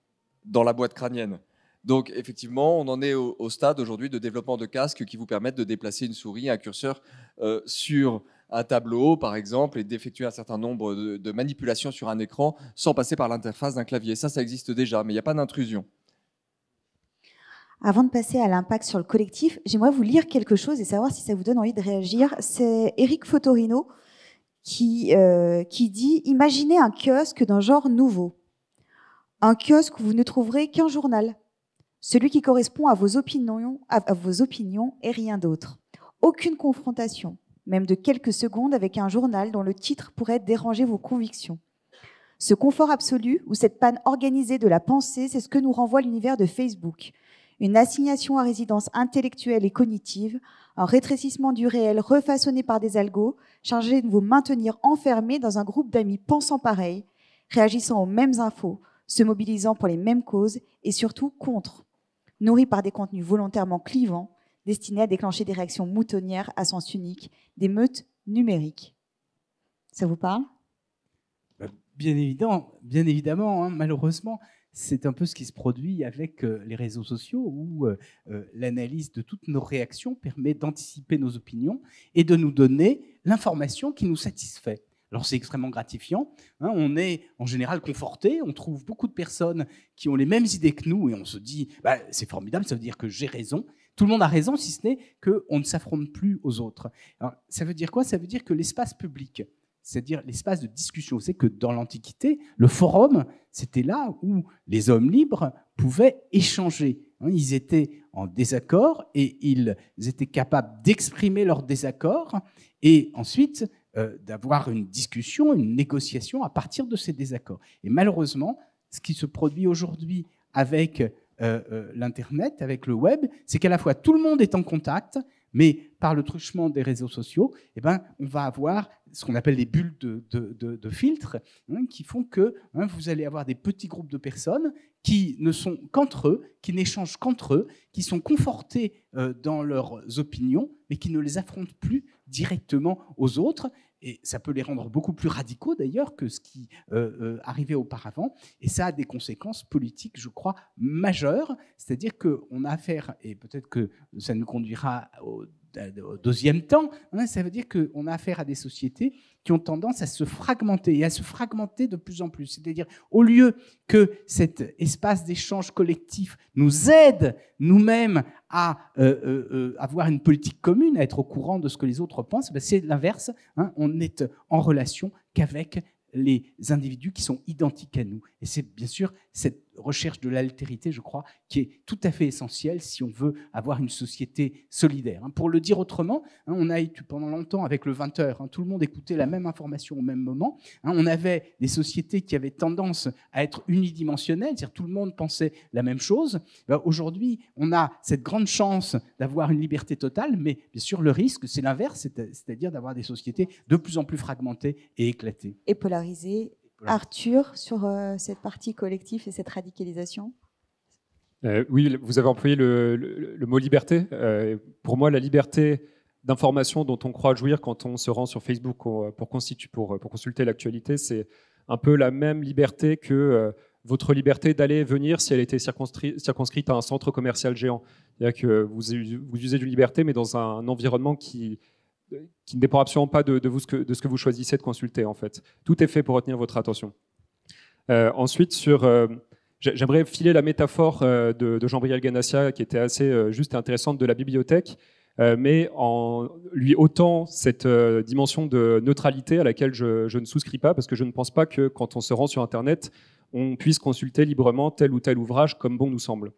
dans la boîte crânienne. Donc effectivement, on en est au, stade aujourd'hui de développement de casques qui vous permettent de déplacer une souris, un curseur euh, sur un tableau, par exemple, et d'effectuer un certain nombre de, de, manipulations sur un écran sans passer par l'interface d'un clavier. Ça, ça existe déjà, mais il n'y a pas d'intrusion. Avant de passer à l'impact sur le collectif, j'aimerais vous lire quelque chose et savoir si ça vous donne envie de réagir. C'est Eric Fotorino qui, euh, qui dit Imaginez un kiosque d'un genre nouveau. Un kiosque où vous ne trouverez qu'un journal, celui qui correspond à vos opinions, à vos opinions et rien d'autre. Aucune confrontation, même de quelques secondes, avec un journal dont le titre pourrait déranger vos convictions. Ce confort absolu ou cette panne organisée de la pensée, c'est ce que nous renvoie l'univers de Facebook. Une assignation à résidence intellectuelle et cognitive, un rétrécissement du réel refaçonné par des algos, chargé de vous maintenir enfermés dans un groupe d'amis pensant pareil, réagissant aux mêmes infos, se mobilisant pour les mêmes causes et surtout contre, nourri par des contenus volontairement clivants, destinés à déclencher des réactions moutonnières à sens unique, des meutes numériques. Ça vous parle bah, Bien évident, bien évidemment, hein, malheureusement, c'est un peu ce qui se produit avec euh, les réseaux sociaux où euh, euh, l'analyse de toutes nos réactions permet d'anticiper nos opinions et de nous donner l'information qui nous satisfait. Alors c'est extrêmement gratifiant, hein. on est en général conforté, on trouve beaucoup de personnes qui ont les mêmes idées que nous et on se dit bah, c'est formidable, ça veut dire que j'ai raison. Tout le monde a raison si ce n'est qu'on ne s'affronte plus aux autres. Alors, ça veut dire quoi Ça veut dire que l'espace public, c'est-à-dire l'espace de discussion. C'est que dans l'Antiquité, le forum, c'était là où les hommes libres pouvaient échanger. Hein, ils étaient en désaccord et ils étaient capables d'exprimer leur désaccord et ensuite euh, d'avoir une discussion, une négociation à partir de ces désaccords. Et malheureusement, ce qui se produit aujourd'hui avec euh, euh, l'Internet, avec le web, c'est qu'à la fois tout le monde est en contact mais par le truchement des réseaux sociaux, eh ben, on va avoir ce qu'on appelle des bulles de, filtres, hein, qui font que hein, vous allez avoir des petits groupes de personnes qui ne sont qu'entre eux, qui n'échangent qu'entre eux, qui sont confortés euh, dans leurs opinions, mais qui ne les affrontent plus directement aux autres. Et ça peut les rendre beaucoup plus radicaux d'ailleurs que ce qui euh, euh, arrivait auparavant. Et ça a des conséquences politiques, je crois, majeures. C'est-à-dire qu'on a affaire, et peut-être que ça nous conduira au au deuxième temps, hein, ça veut dire qu'on a affaire à des sociétés qui ont tendance à se fragmenter et à se fragmenter de plus en plus. C'est-à-dire, au lieu que cet espace d'échange collectif nous aide nous-mêmes à euh, euh, euh, avoir une politique commune, à être au courant de ce que les autres pensent, ben, c'est l'inverse. Hein. on n'est en relation qu'avec les individus qui sont identiques à nous. Et c'est bien sûr cette recherche de l'altérité, je crois, qui est tout à fait essentielle si on veut avoir une société solidaire. Hein, pour le dire autrement, hein, on a eu pendant longtemps avec le 20 h hein, tout le monde écoutait la même information au même moment. On avait des sociétés qui avaient tendance à être unidimensionnelles, c'est-à-dire tout le monde pensait la même chose. Eh ben, aujourd'hui, on a cette grande chance d'avoir une liberté totale, mais bien sûr, le risque, c'est l'inverse, c'est-à-dire d'avoir des sociétés de plus en plus fragmentées et éclatées. Et polarisées Arthur sur euh, cette partie collective et cette radicalisation euh, Oui, vous avez employé le, mot liberté. Euh, pour moi, la liberté d'information dont on croit jouir quand on se rend sur Facebook pour, pour, consulter l'actualité, c'est un peu la même liberté que votre liberté d'aller et venir si elle était circonscrite à un centre commercial géant. C'est-à-dire que vous, usez du liberté, mais dans un environnement qui qui ne dépend absolument pas de, de, vous, de ce que vous choisissez de consulter, en fait. Tout est fait pour retenir votre attention. Euh, ensuite, sur, euh, j'aimerais filer la métaphore euh, de, Jean-Briel Ganassia, qui était assez juste et intéressante, de la bibliothèque, mais en lui ôtant cette dimension de neutralité à laquelle je, je, ne souscris pas, parce que je ne pense pas que quand on se rend sur Internet, on puisse consulter librement tel ou tel ouvrage comme bon nous semble.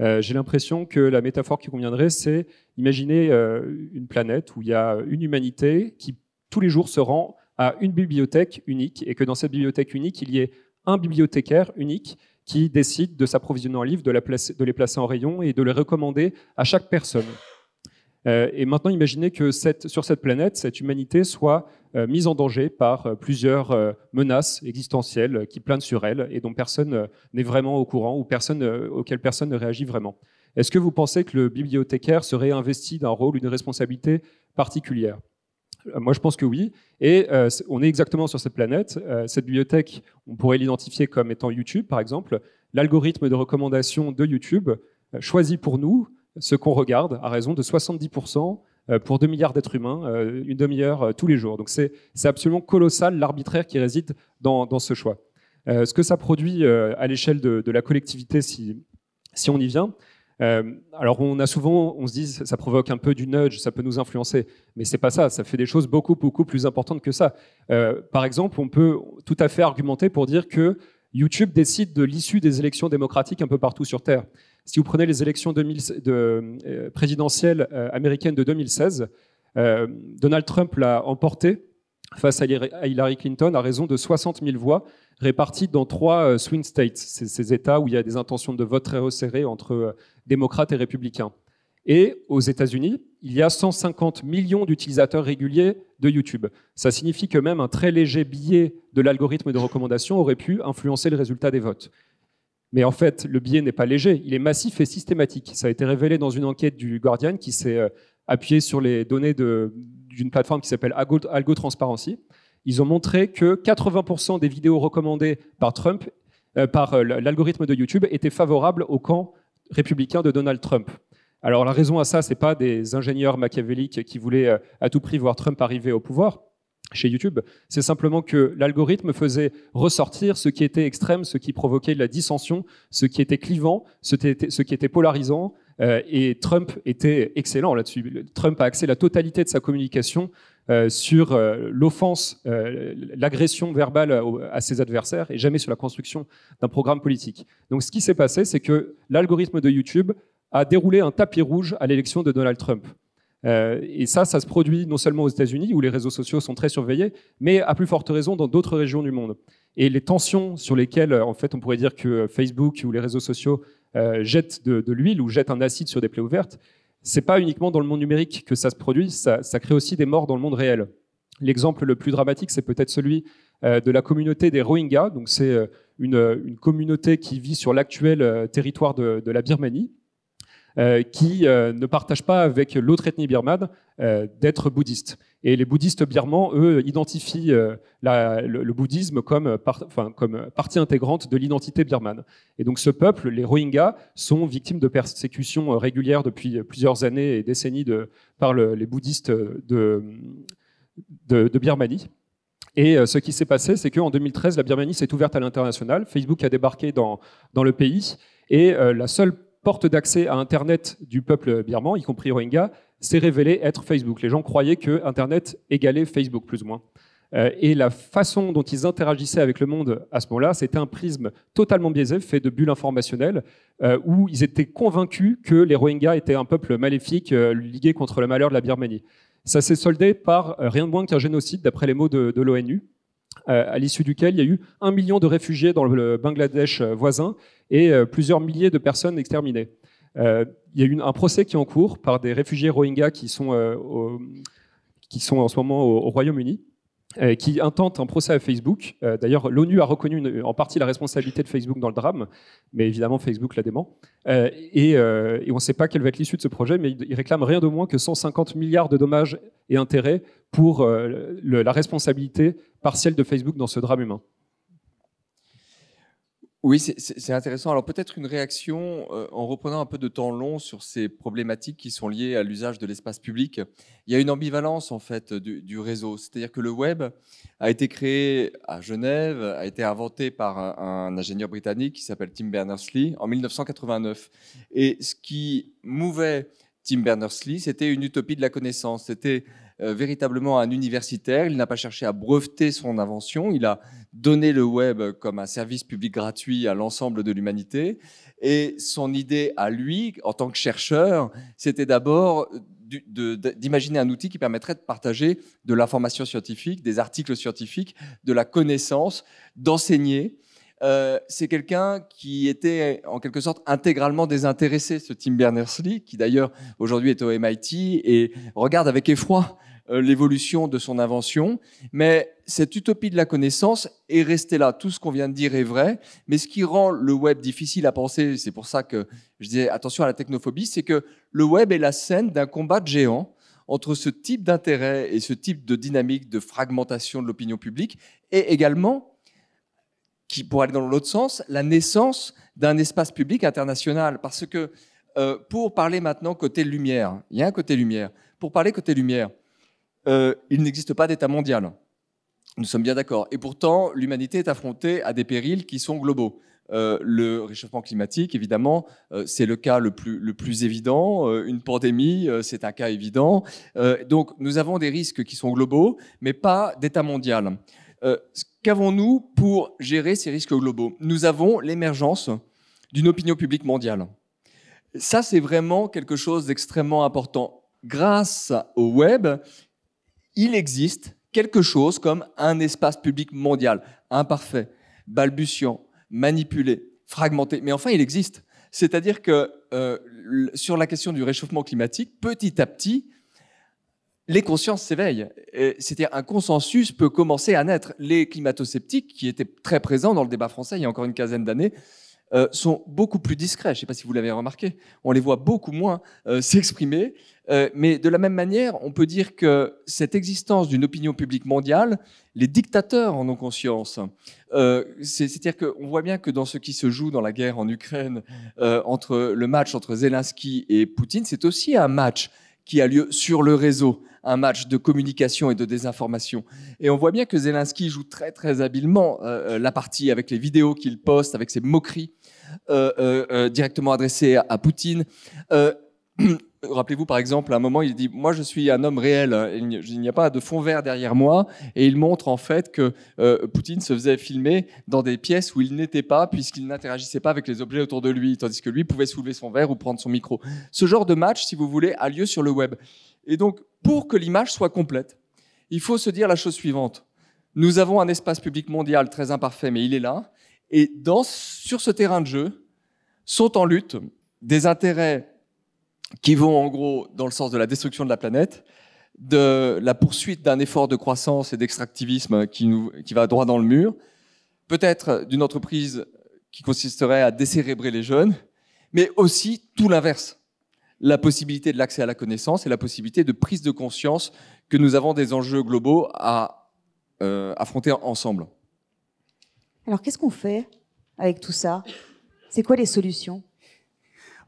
Euh, j'ai l'impression que la métaphore qui conviendrait, c'est imaginer euh, une planète où il y a une humanité qui tous les jours se rend à une bibliothèque unique et que dans cette bibliothèque unique, il y ait un bibliothécaire unique qui décide de s'approvisionner en livres, de, de les placer en rayon et de les recommander à chaque personne. Euh, et maintenant, imaginez que sur cette planète, cette humanité soit euh, mise en danger par euh, plusieurs menaces existentielles qui planent sur elle et dont personne n'est vraiment au courant ou personne, auxquelles personne ne réagit vraiment. Est-ce que vous pensez que le bibliothécaire serait investi d'un rôle, d'une responsabilité particulière moi, je pense que oui. Et on est exactement sur cette planète. cette bibliothèque, on pourrait l'identifier comme étant YouTube, par exemple. L'algorithme de recommandation de YouTube choisit pour nous ce qu'on regarde à raison de 70% pour 2 euh, milliards d'êtres humains, euh, une demi-heure euh, tous les jours. Donc c'est absolument colossal l'arbitraire qui réside dans, ce choix. ce que ça produit à l'échelle de, la collectivité, si, on y vient, alors on a souvent, on se dit, ça provoque un peu du nudge, ça peut nous influencer, mais c'est pas ça. Ça fait des choses beaucoup beaucoup plus importantes que ça. par exemple, on peut tout à fait argumenter pour dire que YouTube décide de l'issue des élections démocratiques un peu partout sur Terre. Si vous prenez les élections euh, présidentielles euh, américaines de 2016, euh, Donald Trump l'a emporté face à Hillary Clinton à raison de 60 000 voix réparties dans trois swing states, ces, États où il y a des intentions de vote très resserrées entre démocrates et républicains. Et aux États-Unis, il y a 150 millions d'utilisateurs réguliers de YouTube. Ça signifie que même un très léger biais de l'algorithme de recommandation aurait pu influencer le résultat des votes. Mais en fait, le biais n'est pas léger, il est massif et systématique. Ça a été révélé dans une enquête du Guardian qui s'est euh, appuyée sur les données d'une plateforme qui s'appelle Algo, Transparency. Ils ont montré que 80% des vidéos recommandées par Trump, euh, par euh, l'algorithme de YouTube, étaient favorables au camp républicain de Donald Trump. Alors la raison à ça, n'est pas des ingénieurs machiavéliques qui voulaient à tout prix voir Trump arriver au pouvoir chez YouTube, c'est simplement que l'algorithme faisait ressortir ce qui était extrême, ce qui provoquait de la dissension, ce qui était clivant, ce qui était, polarisant. Euh, et Trump était excellent là-dessus. Trump a axé la totalité de sa communication euh, sur euh, l'offense, l'agression verbale à ses adversaires et jamais sur la construction d'un programme politique. Donc ce qui s'est passé, c'est que l'algorithme de YouTube a déroulé un tapis rouge à l'élection de Donald Trump. Euh, et ça, ça se produit non seulement aux États-Unis, où les réseaux sociaux sont très surveillés, mais à plus forte raison dans d'autres régions du monde. Et les tensions sur lesquelles, euh, en fait, on pourrait dire que euh, Facebook ou les réseaux sociaux jettent de, l'huile ou jettent un acide sur des plaies ouvertes, c'est pas uniquement dans le monde numérique que ça se produit, ça, crée aussi des morts dans le monde réel. L'exemple le plus dramatique, c'est peut-être celui de la communauté des Rohingyas. Donc, c'est une, communauté qui vit sur l'actuel territoire de la Birmanie euh, qui euh, ne partagent pas avec l'autre ethnie birmane euh, d'être bouddhiste Et les bouddhistes birmans, eux, identifient le, bouddhisme comme, enfin, comme, partie intégrante de l'identité birmane. Et donc ce peuple, les Rohingyas, sont victimes de persécutions régulières depuis plusieurs années et décennies de, par les bouddhistes de, de, Birmanie. Et ce qui s'est passé, c'est qu'en 2013, la Birmanie s'est ouverte à l'international. Facebook a débarqué dans, dans le pays. Et la seule porte d'accès à Internet du peuple birman, y compris Rohingya, s'est révélé être Facebook. Les gens croyaient que Internet égalait Facebook plus ou moins. Euh, et la façon dont ils interagissaient avec le monde à ce moment-là, c'était un prisme totalement biaisé, fait de bulles informationnelles, euh, où ils étaient convaincus que les Rohingyas étaient un peuple maléfique, euh, ligué contre le malheur de la Birmanie. Ça s'est soldé par rien de moins qu'un génocide, d'après les mots de, de l'ONU, à l'issue duquel il y a eu un million de réfugiés dans le Bangladesh voisin et euh, plusieurs milliers de personnes exterminées. Euh, il y a eu un procès qui est en cours par des réfugiés Rohingyas euh, qui sont, en ce moment au, Royaume-Uni qui intentent un procès à Facebook. D'ailleurs, l'ONU a reconnu en partie la responsabilité de Facebook dans le drame, mais évidemment, Facebook la dément. et, on ne sait pas quelle va être l'issue de ce projet, mais il réclame rien de moins que 150 milliards de dommages et intérêts pour la responsabilité partielle de Facebook dans ce drame humain. Oui, c'est intéressant. Alors peut-être une réaction euh, en reprenant un peu de temps long sur ces problématiques qui sont liées à l'usage de l'espace public. Il y a une ambivalence en fait du, réseau, c'est-à-dire que le web a été créé à Genève, a été inventé par un, un ingénieur britannique qui s'appelle Tim Berners-Lee en 1989. Et ce qui mouvait Tim Berners-Lee, c'était une utopie de la connaissance, c'était euh, véritablement un universitaire. Il n'a pas cherché à breveter son invention. Il a donné le web comme un service public gratuit à l'ensemble de l'humanité. Et son idée à lui, en tant que chercheur, c'était d'abord d'imaginer un outil qui permettrait de partager de l'information scientifique, des articles scientifiques, de la connaissance, d'enseigner. Euh, c'est quelqu'un qui était en quelque sorte intégralement désintéressé, ce Tim Berners-Lee, qui d'ailleurs aujourd'hui est au MIT et regarde avec effroi euh, l'évolution de son invention. Mais cette utopie de la connaissance est restée là. Tout ce qu'on vient de dire est vrai. Mais ce qui rend le web difficile à penser, c'est pour ça que je dis attention à la technophobie, c'est que le web est la scène d'un combat de géant entre ce type d'intérêt et ce type de dynamique de fragmentation de l'opinion publique et également qui pourrait aller dans l'autre sens, la naissance d'un espace public international. Parce que euh, pour parler maintenant côté lumière, il y a un côté lumière. Pour parler côté lumière, euh, il n'existe pas d'État mondial. Nous sommes bien d'accord. Et pourtant, l'humanité est affrontée à des périls qui sont globaux. Euh, le réchauffement climatique, évidemment, euh, c'est le cas le plus, évident. une pandémie, c'est un cas évident. donc, nous avons des risques qui sont globaux, mais pas d'État mondial. Qu'avons-nous pour gérer ces risques globaux Nous avons l'émergence d'une opinion publique mondiale. Ça, c'est vraiment quelque chose d'extrêmement important. Grâce au web, il existe quelque chose comme un espace public mondial, imparfait, balbutiant, manipulé, fragmenté. Mais enfin, il existe. C'est-à-dire que euh, sur la question du réchauffement climatique, petit à petit, les consciences s'éveillent. C'est-à-dire un consensus peut commencer à naître. Les climato-sceptiques, qui étaient très présents dans le débat français il y a encore une quinzaine d'années, euh, sont beaucoup plus discrets. Je ne sais pas si vous l'avez remarqué. On les voit beaucoup moins euh, s'exprimer. Euh, mais de la même manière, on peut dire que cette existence d'une opinion publique mondiale, les dictateurs en ont conscience. Euh, C'est-à-dire qu'on voit bien que dans ce qui se joue dans la guerre en Ukraine, euh, entre le match entre Zelensky et Poutine, c'est aussi un match qui a lieu sur le réseau, un match de communication et de désinformation. Et on voit bien que Zelensky joue très très habilement la partie avec les vidéos qu'il poste, avec ses moqueries euh, euh, euh, directement adressé à, Poutine. *clears throat* Rappelez-vous par exemple, à un moment, il dit Moi, je suis un homme réel, il n'y a pas de fond vert derrière moi. Et il montre en fait que Poutine se faisait filmer dans des pièces où il n'était pas, puisqu'il n'interagissait pas avec les objets autour de lui, tandis que lui pouvait soulever son verre ou prendre son micro. Ce genre de match, si vous voulez, a lieu sur le web. Et donc, pour que l'image soit complète, il faut se dire la chose suivante Nous avons un espace public mondial très imparfait, mais il est là. Et sur ce terrain de jeu sont en lutte des intérêts qui vont en gros dans le sens de la destruction de la planète, de la poursuite d'un effort de croissance et d'extractivisme qui, va droit dans le mur, peut-être d'une entreprise qui consisterait à décérébrer les jeunes, mais aussi tout l'inverse. La possibilité de l'accès à la connaissance et la possibilité de prise de conscience que nous avons des enjeux globaux à euh, affronter ensemble. Alors qu'est-ce qu'on fait avec tout ça C'est quoi les solutions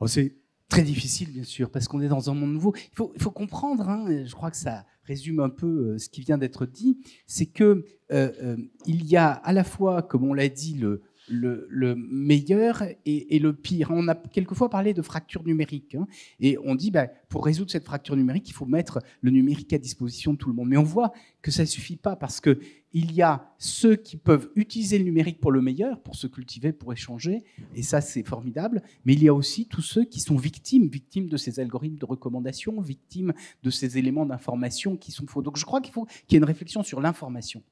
oh, C'est très difficile, bien sûr, parce qu'on est dans un monde nouveau. Il faut, comprendre, hein, je crois que ça résume un peu euh, ce qui vient d'être dit, c'est que euh, euh, il y a à la fois, comme on l'a dit, le, le, meilleur et, le pire. On a quelquefois parlé de fracture numérique, hein, et on dit, bah, pour résoudre cette fracture numérique, il faut mettre le numérique à disposition de tout le monde. Mais on voit que ça ne suffit pas, parce qu'il y a ceux qui peuvent utiliser le numérique pour le meilleur, pour se cultiver, pour échanger, et ça c'est formidable, mais il y a aussi tous ceux qui sont victimes, victimes de ces algorithmes de recommandation, victimes de ces éléments d'information qui sont faux. Donc je crois qu'il faut qu'il y ait une réflexion sur l'information.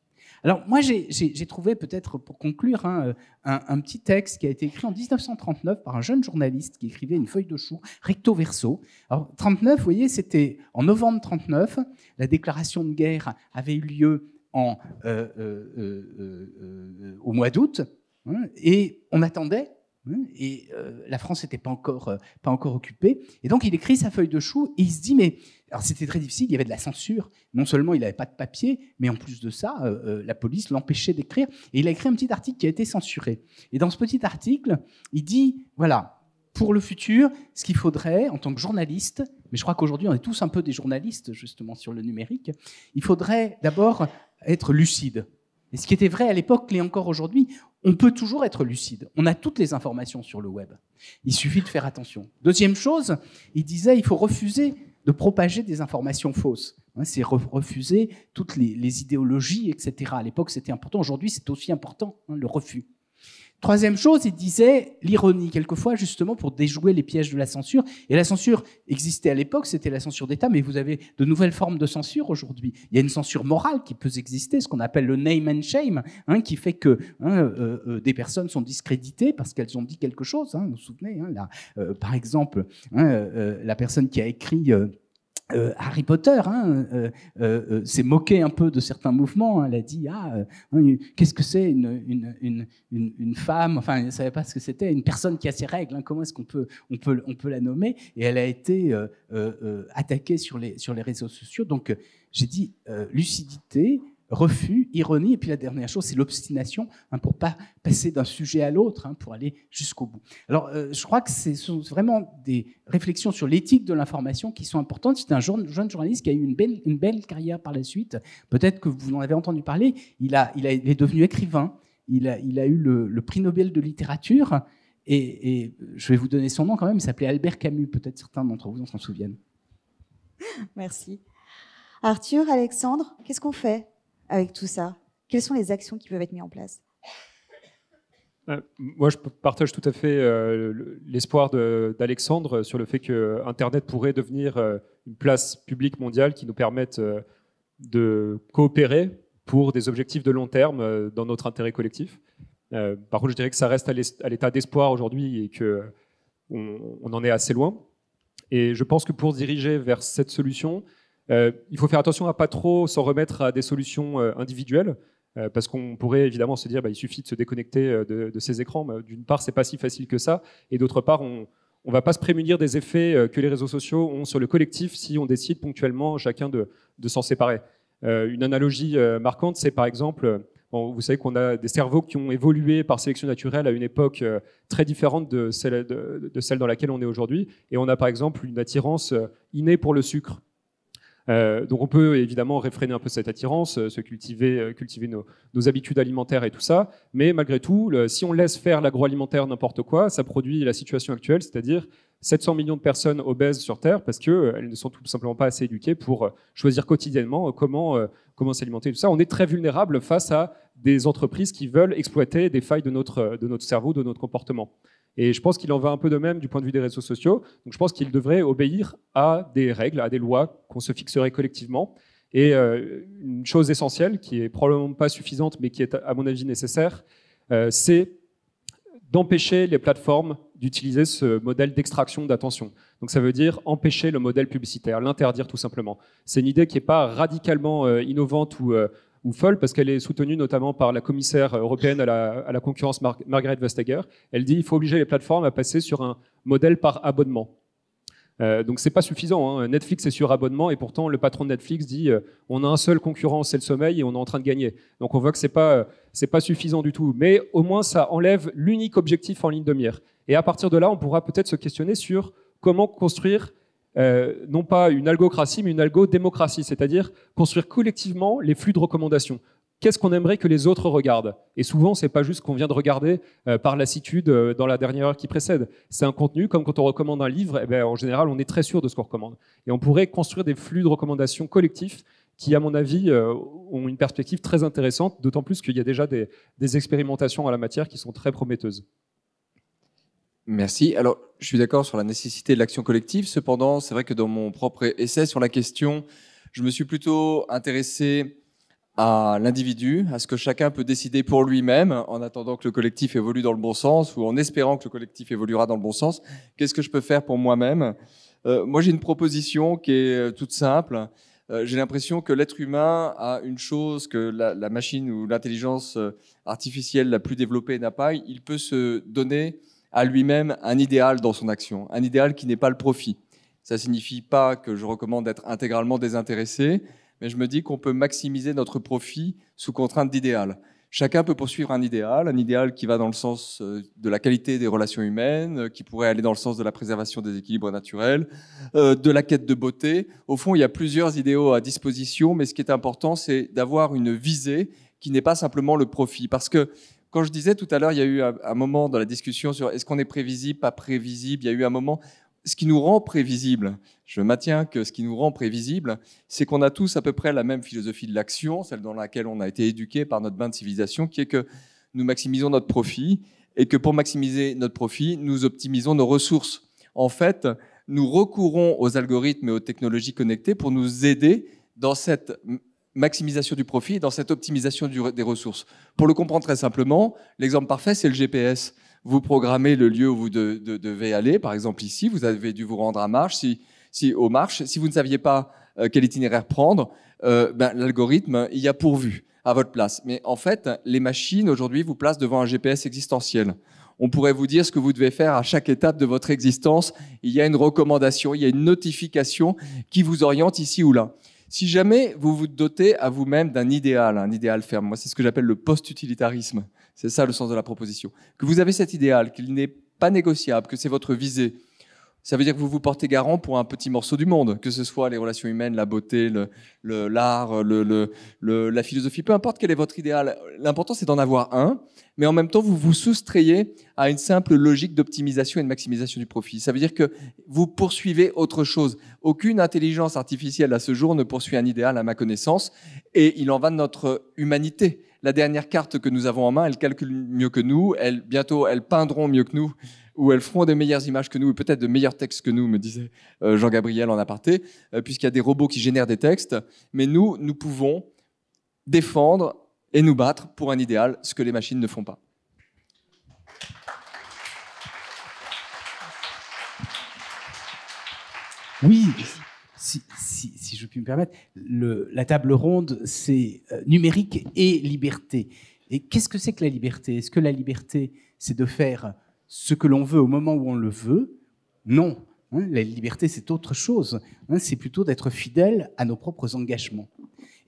Alors moi, j'ai trouvé peut-être, pour conclure, hein, euh, un, petit texte qui a été écrit en 1939 par un jeune journaliste qui écrivait une feuille de chou, recto verso. Alors 39, vous voyez, c'était en novembre 39, la déclaration de guerre avait eu lieu en, euh, euh, au mois d'août, hein, et on attendait Hein, et euh, la France n'était pas encore, euh, pas encore occupée. Et donc, il écrit sa feuille de chou et il se dit, mais. Alors, c'était très difficile, il y avait de la censure. Non seulement il n'avait pas de papier, mais en plus de ça, euh, la police l'empêchait d'écrire. Et il a écrit un petit article qui a été censuré. Et dans ce petit article, il dit voilà, pour le futur, ce qu'il faudrait en tant que journaliste, mais je crois qu'aujourd'hui, on est tous un peu des journalistes, justement, sur le numérique, il faudrait d'abord être lucide. Et ce qui était vrai à l'époque l'est encore aujourd'hui on peut toujours être lucide. On a toutes les informations sur le web. Il suffit de faire attention. Deuxième chose, il disait il faut refuser de propager des informations fausses. C'est refuser toutes les, idéologies, etc. À l'époque, c'était important. Aujourd'hui, c'est aussi important, hein, le refus. Troisième chose, il disait l'ironie, quelquefois, justement, pour déjouer les pièges de la censure. Et la censure existait à l'époque, c'était la censure d'État, mais vous avez de nouvelles formes de censure aujourd'hui. Il y a une censure morale qui peut exister, ce qu'on appelle le name and shame, hein, qui fait que hein, euh, euh, des personnes sont discréditées parce qu'elles ont dit quelque chose. Hein, vous vous souvenez, hein, euh, par exemple, la personne qui a écrit... Euh, Harry Potter hein, euh, euh, s'est moqué un peu de certains mouvements. Hein. elle a dit ah hein, qu'est-ce que c'est une, femme Enfin, elle ne savait pas ce que c'était. Une personne qui a ses règles. comment est-ce qu'on peut on peut on peut la nommer Et elle a été attaquée sur les sur les réseaux sociaux. Donc j'ai dit lucidité, refus, ironie, et puis la dernière chose, c'est l'obstination, hein, pour pas passer d'un sujet à l'autre, hein, pour aller jusqu'au bout. Alors, euh, je crois que ce sont vraiment des réflexions sur l'éthique de l'information qui sont importantes. C'est un jeune, journaliste qui a eu une belle, une belle carrière par la suite. Peut-être que vous en avez entendu parler. Il, a, il, est devenu écrivain. Il a, il a eu le, prix Nobel de littérature. Et, et, je vais vous donner son nom quand même. Il s'appelait Albert Camus. Peut-être certains d'entre vous en s'en souviennent. Merci. Arthur, Alexandre, qu'est-ce qu'on fait avec tout ça Quelles sont les actions qui peuvent être mises en place euh, moi, je partage tout à fait euh, l'espoir d'Alexandre sur le fait que Internet pourrait devenir euh, une place publique mondiale qui nous permette de coopérer pour des objectifs de long terme dans notre intérêt collectif. par contre, je dirais que ça reste à l'état d'espoir aujourd'hui et que on, en est assez loin. Et je pense que pour diriger vers cette solution, euh, il faut faire attention à pas trop s'en remettre à des solutions euh, individuelles, euh, parce qu'on pourrait évidemment se dire bah, il suffit de se déconnecter de, ces écrans. Bah, d'une part, c'est pas si facile que ça, et d'autre part, on ne va pas se prémunir des effets que les réseaux sociaux ont sur le collectif si on décide ponctuellement chacun de, s'en séparer. une analogie marquante, c'est par exemple vous savez qu'on a des cerveaux qui ont évolué par sélection naturelle à une époque très différente de celle dans laquelle on est aujourd'hui. Et on a par exemple une attirance innée pour le sucre. Euh, donc on peut évidemment réfréner un peu cette attirance, euh, se cultiver, euh, cultiver nos, habitudes alimentaires et tout ça, mais malgré tout, si on laisse faire l'agroalimentaire n'importe quoi, ça produit la situation actuelle, c'est-à-dire 700 millions de personnes obèses sur Terre parce qu'elles ne sont tout simplement pas assez éduquées pour choisir quotidiennement comment, comment s'alimenter. Tout ça, on est très vulnérable face à des entreprises qui veulent exploiter des failles de notre cerveau, de notre comportement. Et je pense qu'il en va un peu de même du point de vue des réseaux sociaux. Donc je pense qu'ils devraient obéir à des règles, à des lois qu'on se fixerait collectivement. Et euh, une chose essentielle, qui est probablement pas suffisante, mais qui est à mon avis nécessaire, euh, c'est d'empêcher les plateformes d'utiliser ce modèle d'extraction d'attention. Donc ça veut dire empêcher le modèle publicitaire, l'interdire tout simplement. C'est une idée qui n'est pas radicalement euh, innovante ou ou folle parce qu'elle est soutenue notamment par la commissaire européenne à la, concurrence Margaret Vestager. Elle dit il faut obliger les plateformes à passer sur un modèle par abonnement. Euh, donc c'est pas suffisant. Hein. Netflix est sur abonnement et pourtant le patron de Netflix dit euh, on a un seul concurrent, c'est le sommeil et on est en train de gagner. Donc on voit que c'est pas euh, c'est pas suffisant du tout. Mais au moins ça enlève l'unique objectif en ligne de mire. Et à partir de là, on pourra peut-être se questionner sur comment construire euh, non pas une algocratie, mais une algodémocratie, c'est-à-dire construire collectivement les flux de recommandations. Qu'est-ce qu'on aimerait que les autres regardent Et souvent, c'est pas juste qu'on vient de regarder euh, par lassitude euh, dans la dernière heure qui précède. C'est un contenu, comme quand on recommande un livre, eh ben, en général, on est très sûr de ce qu'on recommande. Et on pourrait construire des flux de recommandations collectifs qui, à mon avis, ont une perspective très intéressante, d'autant plus qu'il y a déjà des, des expérimentations à la matière qui sont très prometteuses. Merci. Alors, je suis d'accord sur la nécessité de l'action collective. Cependant, c'est vrai que dans mon propre essai sur la question, je me suis plutôt intéressé à l'individu, à ce que chacun peut décider pour lui-même en attendant que le collectif évolue dans le bon sens ou en espérant que le collectif évoluera dans le bon sens. Qu'est-ce que je peux faire pour moi-même euh, Moi, j'ai une proposition qui est euh, toute simple. Euh, j'ai l'impression que l'être humain a une chose que la, la machine ou l'intelligence artificielle la plus développée n'a pas. Il peut se donner à lui-même un idéal dans son action, un idéal qui n'est pas le profit. Ça ne signifie pas que je recommande d'être intégralement désintéressé, mais je me dis qu'on peut maximiser notre profit sous contrainte d'idéal. Chacun peut poursuivre un idéal, un idéal qui va dans le sens euh, de la qualité des relations humaines, euh, qui pourrait aller dans le sens de la préservation des équilibres naturels, euh, de la quête de beauté. Au fond, il y a plusieurs idéaux à disposition, mais ce qui est important, c'est d'avoir une visée qui n'est pas simplement le profit. Parce que quand je disais tout à l'heure, il y a eu un moment dans la discussion sur est-ce qu'on est prévisible, pas prévisible, il y a eu un moment, ce qui nous rend prévisible, je maintiens que ce qui nous rend prévisible, c'est qu'on a tous à peu près la même philosophie de l'action, celle dans laquelle on a été éduqué par notre bain de civilisation, qui est que nous maximisons notre profit et que pour maximiser notre profit, nous optimisons nos ressources. En fait, nous recourons aux algorithmes et aux technologies connectées pour nous aider dans cette maximisation du profit et dans cette optimisation des ressources. Pour le comprendre très simplement, l'exemple parfait, c'est le GPS. Vous programmez le lieu où vous devez aller, par exemple ici, vous avez dû vous rendre à Marche, si, si, aux Marches. Si vous ne saviez pas euh, quel itinéraire prendre, euh, ben, l'algorithme y a pourvu à votre place. Mais en fait, les machines aujourd'hui vous placent devant un GPS existentiel. On pourrait vous dire ce que vous devez faire à chaque étape de votre existence. Il y a une recommandation, il y a une notification qui vous oriente ici ou là. Si jamais vous vous dotez à vous-même d'un idéal, un idéal ferme, moi c'est ce que j'appelle le post-utilitarisme, c'est ça le sens de la proposition, que vous avez cet idéal, qu'il n'est pas négociable, que c'est votre visée, ça veut dire que vous vous portez garant pour un petit morceau du monde, que ce soit les relations humaines, la beauté, l'art, le, le, la philosophie, peu importe quel est votre idéal. L'important, c'est d'en avoir un, mais en même temps, vous vous soustrayez à une simple logique d'optimisation et de maximisation du profit. Ça veut dire que vous poursuivez autre chose. Aucune intelligence artificielle à ce jour ne poursuit un idéal à ma connaissance, et il en va de notre humanité la dernière carte que nous avons en main, elle calcule mieux que nous, bientôt elles peindront mieux que nous, ou elles feront des meilleures images que nous, et peut-être de meilleurs textes que nous, me disait euh, Jean-Gabriel en aparté, euh, puisqu'il y a des robots qui génèrent des textes, mais nous, nous pouvons défendre et nous battre pour un idéal, ce que les machines ne font pas. Oui, si, je puis me permettre, la table ronde, c'est euh, numérique et liberté. Et qu'est-ce que c'est que la liberté Est-ce que la liberté, c'est de faire ce que l'on veut au moment où on le veut Non. Hein, la liberté, c'est autre chose. Hein, c'est plutôt d'être fidèle à nos propres engagements.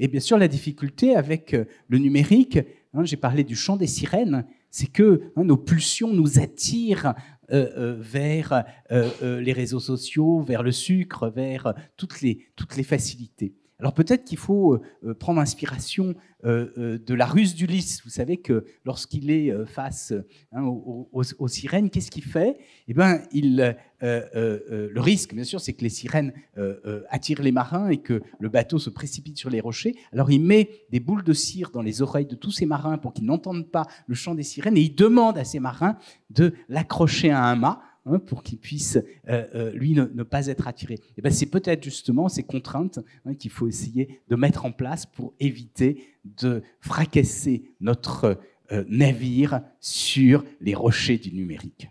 Et bien sûr, la difficulté avec euh, le numérique, hein, j'ai parlé du chant des sirènes, c'est que nos pulsions nous attirent euh, euh, vers euh, les réseaux sociaux, vers le sucre, vers toutes les, toutes les facilités. Alors peut-être qu'il faut euh, prendre inspiration euh, euh, de la ruse lys. Vous savez que lorsqu'il est face hein, aux, sirènes, qu'est-ce qu'il fait Eh bien, il, le risque, bien sûr, c'est que les sirènes attirent les marins et que le bateau se précipite sur les rochers. Alors il met des boules de cire dans les oreilles de tous ces marins pour qu'ils n'entendent pas le chant des sirènes et il demande à ces marins de l'accrocher à un mât Hein, pour qu'il puisse, euh, euh, lui, ne, pas être attiré. Et eh ben, c'est peut-être justement ces contraintes hein, qu'il faut essayer de mettre en place pour éviter de fracasser notre euh, navire sur les rochers du numérique.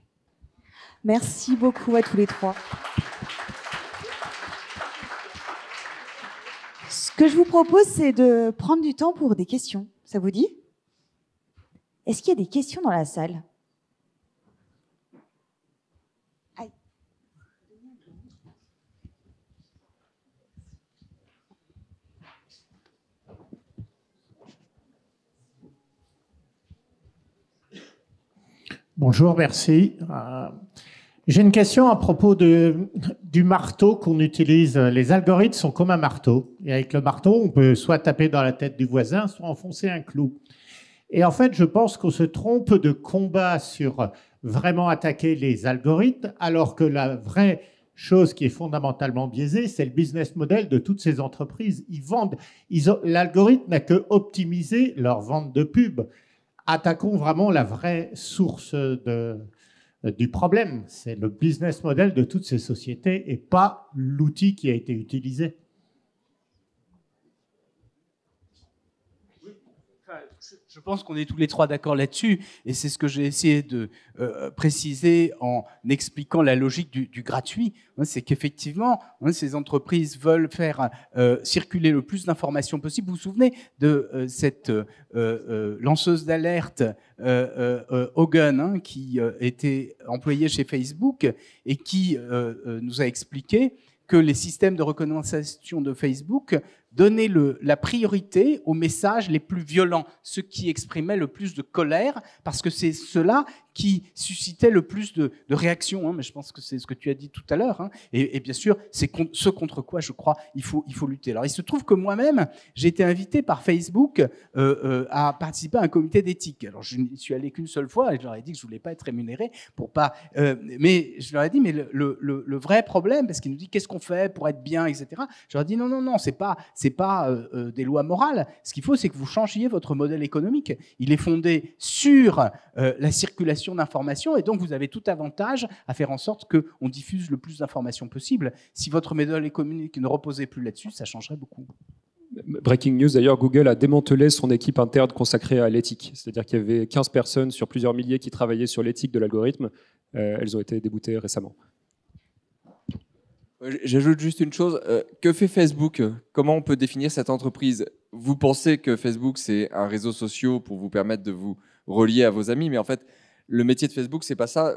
Merci beaucoup à tous les trois. Ce que je vous propose, c'est de prendre du temps pour des questions. Ça vous dit Est-ce qu'il y a des questions dans la salle Bonjour, merci. Euh, j'ai une question à propos de, du marteau qu'on utilise. Les algorithmes sont comme un marteau. Et avec le marteau, on peut soit taper dans la tête du voisin, soit enfoncer un clou. Et en fait, je pense qu'on se trompe de combat sur vraiment attaquer les algorithmes, alors que la vraie chose qui est fondamentalement biaisée, c'est le business model de toutes ces entreprises. Ils vendent, l'algorithme n'a que optimiser leur vente de pubs attaquons vraiment la vraie source du problème. C'est le business model de toutes ces sociétés et pas l'outil qui a été utilisé. Je pense qu'on est tous les trois d'accord là-dessus, et c'est ce que j'ai essayé de euh, préciser en expliquant la logique du, gratuit. Hein, c'est qu'effectivement, hein, ces entreprises veulent faire euh, circuler le plus d'informations possible. Vous vous souvenez de euh, cette lanceuse d'alerte Hogan, hein, qui était employée chez Facebook et qui nous a expliqué que les systèmes de reconnaissance de Facebook donner le, la priorité aux messages les plus violents, ceux qui exprimaient le plus de colère, parce que c'est cela qui suscitait le plus de, de réactions. Hein, mais je pense que c'est ce que tu as dit tout à l'heure. Hein. et, bien sûr, c'est ce contre quoi, je crois, il faut, il faut lutter. Alors, il se trouve que moi-même, j'ai été invité par Facebook euh, euh, à participer à un comité d'éthique. Alors, je n'y suis allé qu'une seule fois et je leur ai dit que je voulais pas être rémunéré pour pas. Euh, mais je leur ai dit, mais le, le vrai problème, parce qu'ils nous disent qu'est-ce qu'on fait pour être bien, etc. Je leur ai dit non, non, non, c'est pas, c'est pas euh, euh, des lois morales. Ce qu'il faut, c'est que vous changiez votre modèle économique. Il est fondé sur euh, la circulation d'informations et donc vous avez tout avantage à faire en sorte qu'on diffuse le plus d'informations possible. Si votre modèle économique ne reposait plus là-dessus, ça changerait beaucoup. Breaking news, d'ailleurs, Google a démantelé son équipe interne consacrée à l'éthique. C'est-à-dire qu'il y avait 15 personnes sur plusieurs milliers qui travaillaient sur l'éthique de l'algorithme. elles ont été déboutées récemment. Euh, j'ajoute juste une chose. Euh, que fait Facebook Comment on peut définir cette entreprise Vous pensez que Facebook, c'est un réseau social pour vous permettre de vous relier à vos amis, mais en fait, le métier de Facebook, c'est pas ça.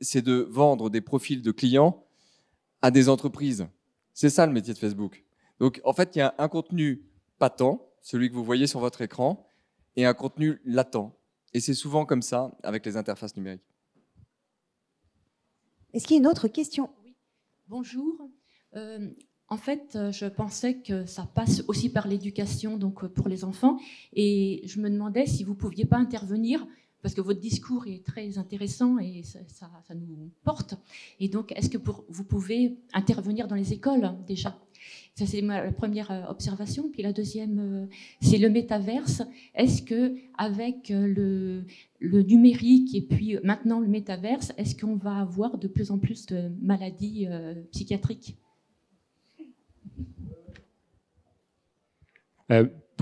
C'est de vendre des profils de clients à des entreprises. C'est ça le métier de Facebook. Donc, en fait, il y a un contenu patent, celui que vous voyez sur votre écran, et un contenu latent. Et c'est souvent comme ça avec les interfaces numériques. Est-ce qu'il y a une autre question Bonjour. Euh, en fait, euh, je pensais que ça passe aussi par l'éducation, donc euh, pour les enfants, et je me demandais si vous pouviez pas intervenir parce que votre discours est très intéressant et ça, nous porte. Et donc, est-ce que vous pouvez intervenir dans les écoles déjà ça, c'est ma première euh, observation. Puis la deuxième, euh, c'est le métaverse. Est-ce que avec euh, le, numérique et puis maintenant le métaverse, est-ce qu'on va avoir de plus en plus de maladies psychiatriques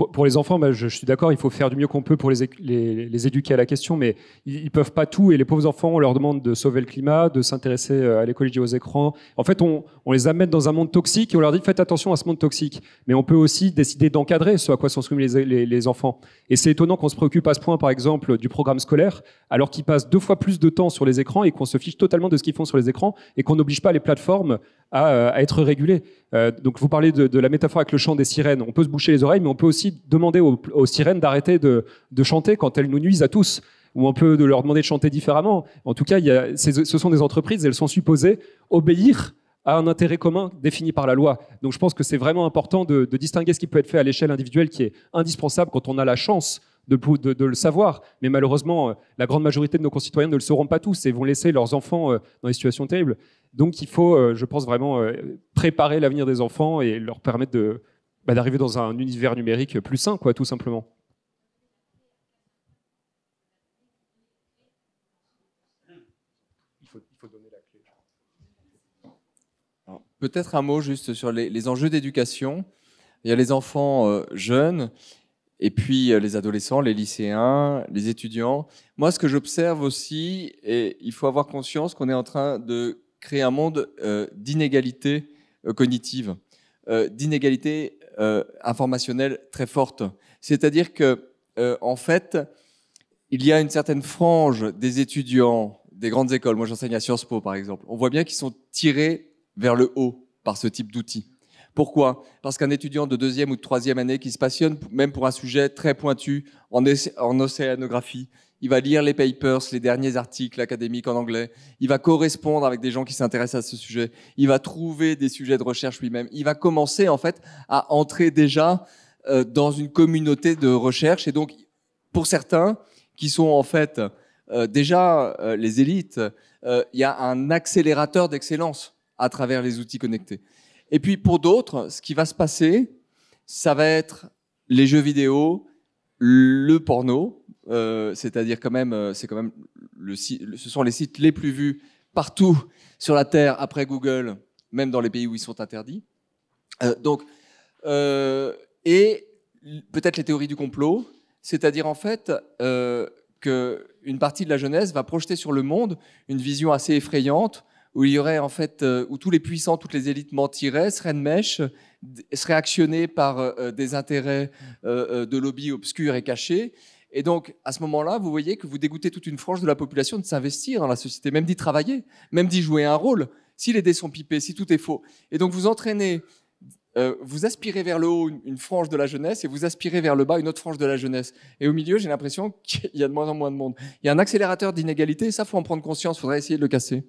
pour, les enfants, bah, je, suis d'accord, il faut faire du mieux qu'on peut pour les, les, éduquer à la question, mais ils, ne peuvent pas tout. Et les pauvres enfants, on leur demande de sauver le climat, de s'intéresser euh, à l'écologie aux écrans. En fait, on, les amène dans un monde toxique et on leur dit faites attention à ce monde toxique. Mais on peut aussi décider d'encadrer ce à quoi sont soumis les, enfants. Et c'est étonnant qu'on se préoccupe à ce point, par exemple, du programme scolaire, alors qu'ils passent deux fois plus de temps sur les écrans et qu'on se fiche totalement de ce qu'ils font sur les écrans et qu'on n'oblige pas les plateformes à, euh, être régulées. Euh, donc, vous parlez de, de la métaphore avec le chant des sirènes. On peut se boucher les oreilles, mais on peut aussi demander aux, sirènes d'arrêter de, chanter quand elles nous nuisent à tous, ou on peut de leur demander de chanter différemment. En tout cas, il ce sont des entreprises, elles sont supposées obéir à un intérêt commun défini par la loi. Donc je pense que c'est vraiment important de, distinguer ce qui peut être fait à l'échelle individuelle, qui est indispensable quand on a la chance de, de, de, le savoir. Mais malheureusement, euh, la grande majorité de nos concitoyens ne le sauront pas tous et vont laisser leurs enfants euh, dans des situations terribles. Donc il faut, euh, je pense, vraiment préparer l'avenir des enfants et leur permettre de, bah, d'arriver dans un univers numérique plus sain, quoi, tout simplement. Peut-être un mot juste sur les, enjeux d'éducation. Il y a les enfants euh, jeunes, et puis euh, les adolescents, les lycéens, les étudiants. Moi, ce que j'observe aussi, et il faut avoir conscience qu'on est en train de créer un monde d'inégalités euh, d'inégalité cognitive, d'inégalité euh, informationnelle très forte. C'est-à-dire que, euh, en fait, il y a une certaine frange des étudiants des grandes écoles. Moi, j'enseigne à Sciences Po, par exemple. On voit bien qu'ils sont tirés vers le haut par ce type d'outils. Pourquoi Parce qu'un étudiant de deuxième ou de troisième année qui se passionne même pour un sujet très pointu en, océanographie, il va lire les papers, les derniers articles académiques en anglais, il va correspondre avec des gens qui s'intéressent à ce sujet, il va trouver des sujets de recherche lui-même, il va commencer en fait à entrer déjà euh, dans une communauté de recherche et donc pour certains qui sont en fait euh, déjà euh, les élites, il y a un accélérateur d'excellence à travers les outils connectés. Et puis pour d'autres, ce qui va se passer, ça va être les jeux vidéo, le porno, euh, c'est-à-dire quand même, euh, c'est quand même ce sont les sites les plus vus partout sur la Terre après Google, même dans les pays où ils sont interdits. Euh, donc, et peut-être les théories du complot, c'est-à-dire en fait qu'une partie de la jeunesse va projeter sur le monde une vision assez effrayante où il y aurait en fait où tous les puissants, toutes les élites mentiraient, seraient de mèche, seraient actionnés par des intérêts de lobby obscurs et cachés et donc, à ce moment-là, vous voyez que vous dégoûtez toute une frange de la population de s'investir dans la société, même d'y travailler, même d'y jouer un rôle, si les dés sont pipés, si tout est faux. Et donc, vous entraînez, euh, vous aspirez vers le haut une, frange de la jeunesse et vous aspirez vers le bas une autre frange de la jeunesse. Et au milieu, j'ai l'impression *laughs* qu'il y a de moins en moins de monde. Il y a un accélérateur d'inégalité ça, faut en prendre conscience, faudrait essayer de le casser.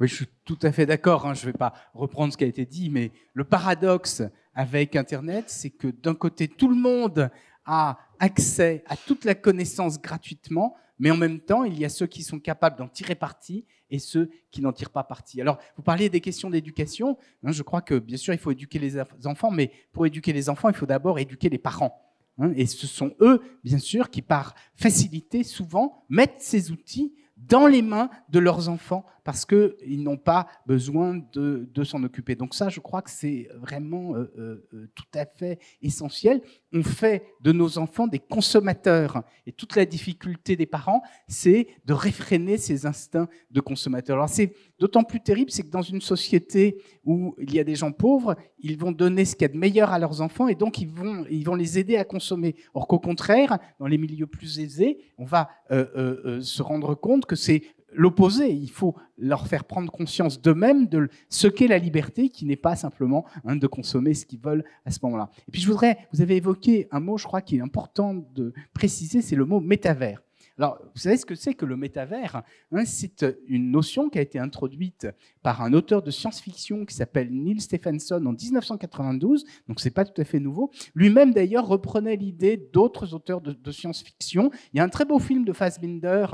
Oui, je suis tout à fait d'accord. Hein, je ne vais pas reprendre ce qui a été dit, mais le paradoxe avec Internet, c'est que d'un côté, tout le monde a accès à toute la connaissance gratuitement, mais en même temps, il y a ceux qui sont capables d'en tirer parti et ceux qui n'en tirent pas parti. Alors, vous parliez des questions d'éducation. Hein, je crois que, bien sûr, il faut éduquer les enfants, mais pour éduquer les enfants, il faut d'abord éduquer les parents. Hein, et ce sont eux, bien sûr, qui, par facilité, souvent, mettent ces outils dans les mains de leurs enfants, parce qu'ils n'ont pas besoin de, s'en occuper. Donc ça, je crois que c'est vraiment euh, euh, euh, tout à fait essentiel. On fait de nos enfants des consommateurs. Et toute la difficulté des parents, c'est de réfréner ces instincts de consommateurs. Alors c'est d'autant plus terrible, c'est que dans une société où il y a des gens pauvres, ils vont donner ce qu'il y a de meilleur à leurs enfants et donc ils vont, ils vont les aider à consommer. Or qu'au contraire, dans les milieux plus aisés, on va se rendre compte que c'est l'opposé. Il faut leur faire prendre conscience d'eux-mêmes de ce qu'est la liberté, qui n'est pas simplement hein, de consommer ce qu'ils veulent à ce moment-là. Et puis je voudrais, vous avez évoqué un mot, je crois, qui est important de préciser, c'est le mot métavers. Alors, vous savez ce que c'est que le métavers hein C'est une notion qui a été introduite par un auteur de science-fiction qui s'appelle Neil Stephenson en 1992, donc c'est pas tout à fait nouveau. Lui-même, d'ailleurs, reprenait l'idée d'autres auteurs de, science-fiction. Il y a un très beau film de Fassbinder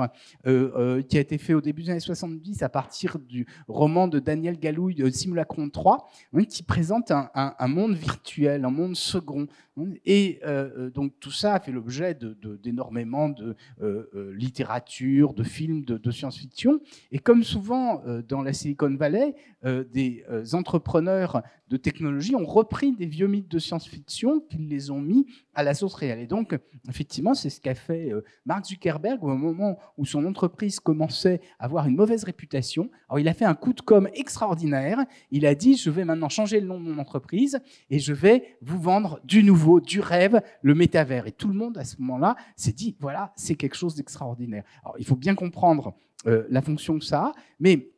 euh, euh, qui a été fait au début des années 70 à partir du roman de Daniel Galouille, euh, Simulacron hein, 3, qui présente un, monde virtuel, un monde second. Hein. et donc tout ça a fait l'objet d'énormément de... de euh, littérature, de films, de, de science-fiction. Et comme souvent euh, dans la Silicon Valley, euh, des entrepreneurs de technologie ont repris des vieux mythes de science-fiction qu'ils les ont mis à la source réelle. Et donc, effectivement, c'est ce qu'a fait euh, Mark Zuckerberg au moment où son entreprise commençait à avoir une mauvaise réputation. Alors, il a fait un coup de com extraordinaire. Il a dit, je vais maintenant changer le nom de mon entreprise et je vais vous vendre du nouveau, du rêve, le métavers. Et tout le monde, à ce moment-là, s'est dit, voilà, c'est quelque chose d'extraordinaire. Alors, il faut bien comprendre euh, la fonction de ça mais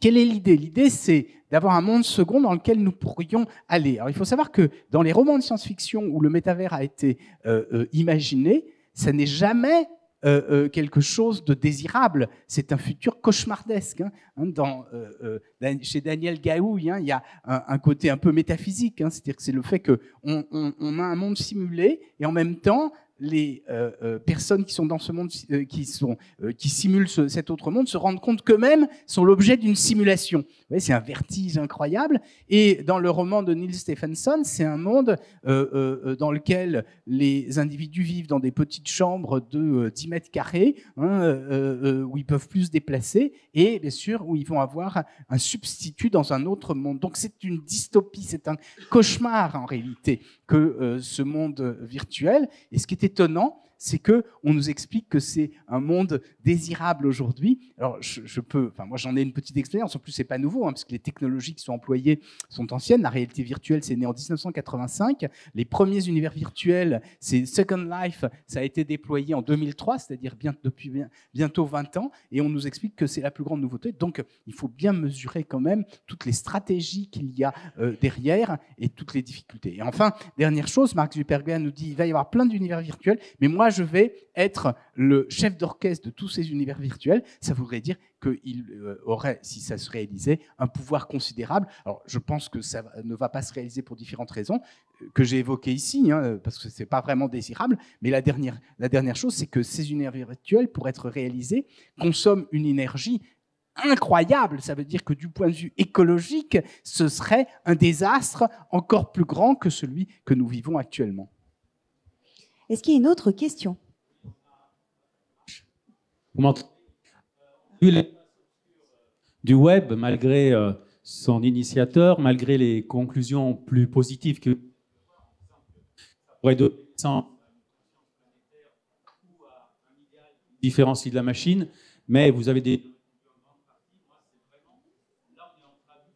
quelle est l'idée L'idée, c'est d'avoir un monde second dans lequel nous pourrions aller. Alors, il faut savoir que dans les romans de science-fiction où le métavers a été euh, euh, imaginé, ça n'est jamais euh, quelque chose de désirable. C'est un futur cauchemardesque. Hein. Hein, dans, chez Daniel Gaouille, hein, il y a un, côté un peu métaphysique. C'est-à-dire que c'est le fait qu'on on, on a un monde simulé et en même temps les euh, euh, personnes qui sont dans ce monde, euh, qui, sont, qui simulent cet autre monde, se rendent compte qu'eux-mêmes sont l'objet d'une simulation. C'est un vertige incroyable. Et dans le roman de Neil Stephenson, c'est un monde dans lequel les individus vivent dans des petites chambres de 10 mètres carrés, hein, où ils peuvent plus se déplacer, et bien sûr où ils vont avoir un substitut dans un autre monde. Donc c'est une dystopie, c'est un cauchemar en réalité que ce monde virtuel. Et ce qui était étonnant c'est que on nous explique que c'est un monde désirable aujourd'hui. Alors, je, peux, moi, j'en ai une petite expérience. En plus, c'est pas nouveau, hein, parce que les technologies qui sont employées sont anciennes. La réalité virtuelle, c'est né en 1985. Les premiers univers virtuels, c'est Second Life, ça a été déployé en 2003, c'est-à-dire depuis bientôt 20 ans, et on nous explique que c'est la plus grande nouveauté. Donc, il faut bien mesurer quand même toutes les stratégies qu'il y a euh, derrière et toutes les difficultés. Et enfin, dernière chose, Mark Zuckerberg nous dit il va y avoir plein d'univers virtuels, mais moi je vais être le chef d'orchestre de tous ces univers virtuels, ça voudrait dire qu'il euh, aurait, si ça se réalisait, un pouvoir considérable. Alors je pense que ça ne va pas se réaliser pour différentes raisons euh, que j'ai évoquées ici, hein, euh, parce que ce n'est pas vraiment désirable, mais la dernière, la dernière chose, c'est que ces univers virtuels, pour être réalisés, consomment une énergie incroyable. Ça veut dire que du point de vue écologique, ce serait un désastre encore plus grand que celui que nous vivons actuellement. Est-ce qu'il y a une autre question euh, Du web, malgré euh, son initiateur, malgré les conclusions plus positives que pourrait de différencie de la machine, mais vous avez des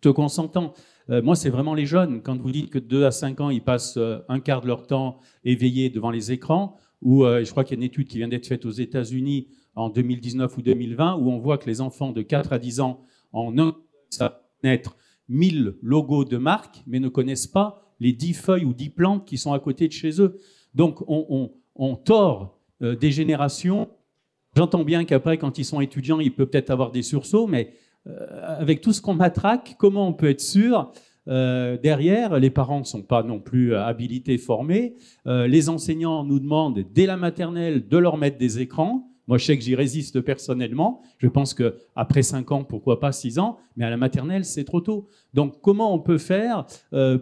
te consentant. Euh, moi, c'est vraiment les jeunes. Quand vous dites que 2 à 5 ans, ils passent euh, un quart de leur temps éveillés devant les écrans, ou euh, je crois qu'il y a une étude qui vient d'être faite aux États-Unis en 2019 ou 2020, où on voit que les enfants de 4 à 10 ans, en ont ça naître 1000 logos de marques, mais ne connaissent pas les 10 feuilles ou 10 plantes qui sont à côté de chez eux. Donc, on, on, tord des générations. J'entends bien qu'après, quand ils sont étudiants, ils peuvent peut-être avoir des sursauts, mais euh, avec tout ce qu'on matraque, comment on peut être sûr euh, derrière, les parents ne sont pas non plus euh, habilités, formés. les enseignants nous demandent dès la maternelle de leur mettre des écrans. Moi, je sais que j'y résiste personnellement. Je pense que après 5 ans, pourquoi pas 6 ans, mais à la maternelle, c'est trop tôt. Donc, comment on peut faire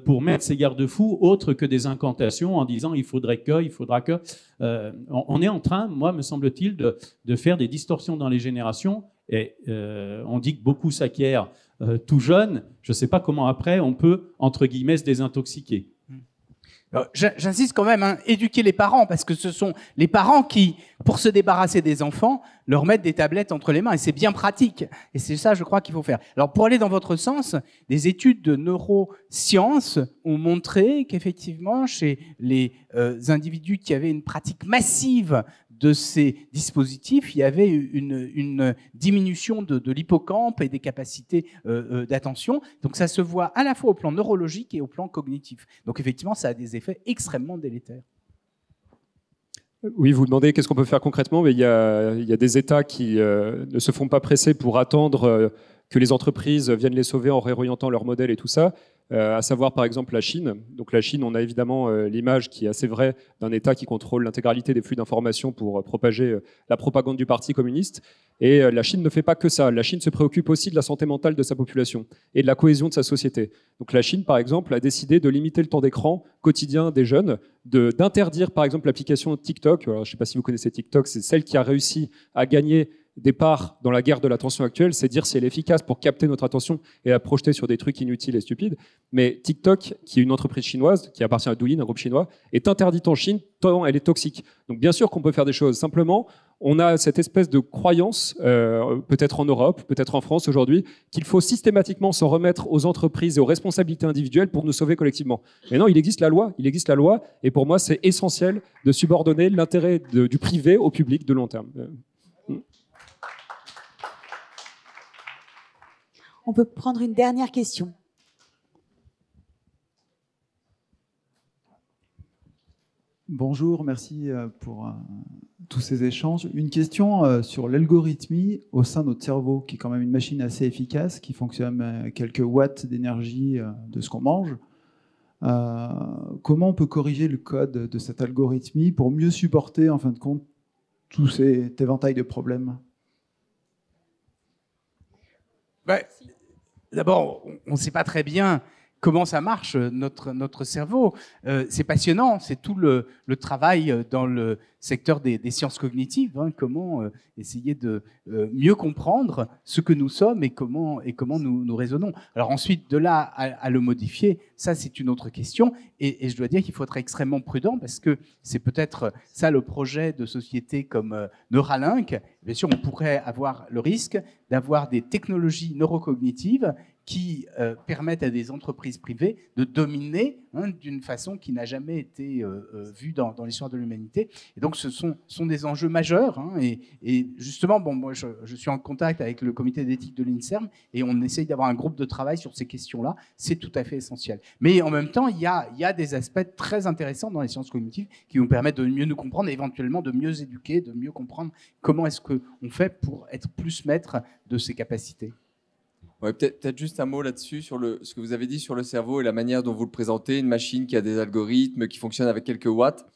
pour mettre ces garde-fous autres que des incantations en disant il faudrait que, il faudra que on, est en train, moi, me semble-t-il, de faire des distorsions dans les générations et euh, on dit que beaucoup s'acquièrent euh, tout jeune. Je ne sais pas comment après on peut, entre guillemets, se désintoxiquer. Hmm. J'insiste quand même, à hein. éduquer les parents, parce que ce sont les parents qui, pour se débarrasser des enfants, leur mettent des tablettes entre les mains, et c'est bien pratique. Et c'est ça, je crois, qu'il faut faire. Alors, pour aller dans votre sens, des études de neurosciences ont montré qu'effectivement, chez les euh, individus qui avaient une pratique massive de ces dispositifs, il y avait une, diminution de, l'hippocampe et des capacités euh, euh, d'attention. Donc ça se voit à la fois au plan neurologique et au plan cognitif. Donc effectivement, ça a des effets extrêmement délétères. Oui, vous demandez qu'est-ce qu'on peut faire concrètement, mais il y a, des États qui euh, ne se font pas presser pour attendre que les entreprises viennent les sauver en réorientant leur modèle et tout ça. Euh, à savoir par exemple la Chine. Donc la Chine, on a évidemment euh, l'image qui est assez vraie d'un État qui contrôle l'intégralité des flux d'informations pour euh, propager la propagande du Parti communiste. Et la Chine ne fait pas que ça. La Chine se préoccupe aussi de la santé mentale de sa population et de la cohésion de sa société. Donc la Chine, par exemple, a décidé de limiter le temps d'écran quotidien des jeunes, d'interdire par exemple l'application TikTok. Alors, je ne sais pas si vous connaissez TikTok, c'est celle qui a réussi à gagner départ dans la guerre de l'attention actuelle, c'est dire si elle est efficace pour capter notre attention et la projeter sur des trucs inutiles et stupides. Mais TikTok, qui est une entreprise chinoise, qui appartient à Douyin, un groupe chinois, est interdite en Chine tant elle est toxique. Donc bien sûr qu'on peut faire des choses. Simplement, on a cette espèce de croyance, euh, peut-être en Europe, peut-être en France aujourd'hui, qu'il faut systématiquement s'en remettre aux entreprises et aux responsabilités individuelles pour nous sauver collectivement. Mais non, il existe la loi, il existe la loi, et pour moi, c'est essentiel de subordonner l'intérêt du privé au public de long terme. Euh, On peut prendre une dernière question. Bonjour, merci euh, pour euh, tous ces échanges. Une question euh, sur l'algorithmie au sein de notre cerveau, qui est quand même une machine assez efficace, qui fonctionne à quelques watts d'énergie de ce qu'on mange. comment on peut corriger le code de cette algorithmie pour mieux supporter, en fin de compte, tous cet éventail de problèmes bah, d'abord, on ne sait pas très bien comment ça marche, euh, notre, notre cerveau. Euh, c'est passionnant, c'est tout le, travail euh, dans le secteur des, sciences cognitives, hein, comment essayer de mieux comprendre ce que nous sommes et comment, et comment nous, nous raisonnons. Alors ensuite, de là à, le modifier, ça c'est une autre question, et, et je dois dire qu'il faut être extrêmement prudent, parce que c'est peut-être ça le projet de société comme Neuralink. Bien sûr, on pourrait avoir le risque d'avoir des technologies neurocognitives qui euh, permettent à des entreprises privées de dominer hein, d'une façon qui n'a jamais été euh, euh, vue dans, l'histoire de l'humanité. Et donc, ce sont, des enjeux majeurs. Hein, et, justement, bon, moi, je, suis en contact avec le comité d'éthique de l'INSERM et on essaye d'avoir un groupe de travail sur ces questions-là. C'est tout à fait essentiel. Mais en même temps, il y a, des aspects très intéressants dans les sciences cognitives qui nous permettent de mieux nous comprendre et éventuellement de mieux éduquer, de mieux comprendre comment est-ce qu'on fait pour être plus maître de ses capacités peut-être, juste un mot là-dessus sur ce que vous avez dit sur le cerveau et la manière dont vous le présentez, une machine qui a des algorithmes, qui fonctionne avec quelques watts.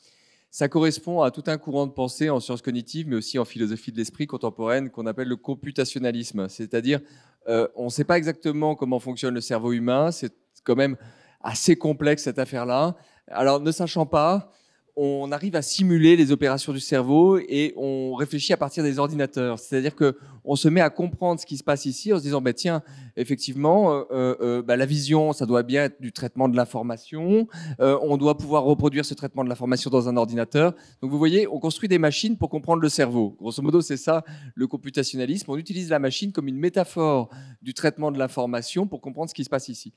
Ça correspond à tout un courant de pensée en sciences cognitives, mais aussi en philosophie de l'esprit contemporaine qu'on appelle le computationalisme. C'est-à-dire, euh, on ne sait pas exactement comment fonctionne le cerveau humain, c'est quand même assez complexe cette affaire-là. Alors, ne sachant pas, on arrive à simuler les opérations du cerveau et on réfléchit à partir des ordinateurs. C'est-à-dire que on se met à comprendre ce qui se passe ici en se disant Ben tiens effectivement euh, euh, euh, bah, la vision ça doit bien être du traitement de l'information. on doit pouvoir reproduire ce traitement de l'information dans un ordinateur. Donc vous voyez on construit des machines pour comprendre le cerveau. Grosso modo c'est ça le computationalisme. On utilise la machine comme une métaphore du traitement de l'information pour comprendre ce qui se passe ici.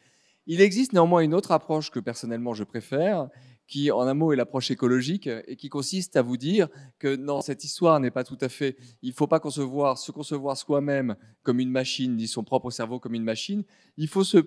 Il existe néanmoins une autre approche que personnellement je préfère, qui, en un mot, est l'approche écologique et qui consiste à vous dire que non, cette histoire n'est pas tout à fait. Il faut pas concevoir, se concevoir soi-même comme une machine, ni son propre cerveau comme une machine. Il faut se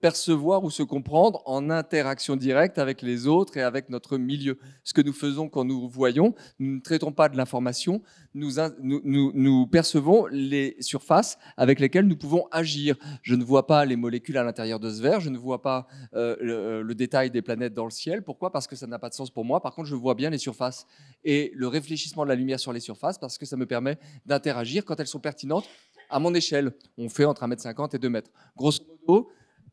percevoir ou se comprendre en interaction directe avec les autres et avec notre milieu. Ce que nous faisons quand nous voyons, nous ne traitons pas de l'information, nous, nous, percevons les surfaces avec lesquelles nous pouvons agir. Je ne vois pas les molécules à l'intérieur de ce verre, je ne vois pas euh, euh, le, détail des planètes dans le ciel. Pourquoi Parce que ça n'a pas de sens pour moi. Par contre, je vois bien les surfaces et le réfléchissement de la lumière sur les surfaces parce que ça me permet d'interagir quand elles sont pertinentes à mon échelle. On fait entre 1,50 m et 2 m. Grosso modo,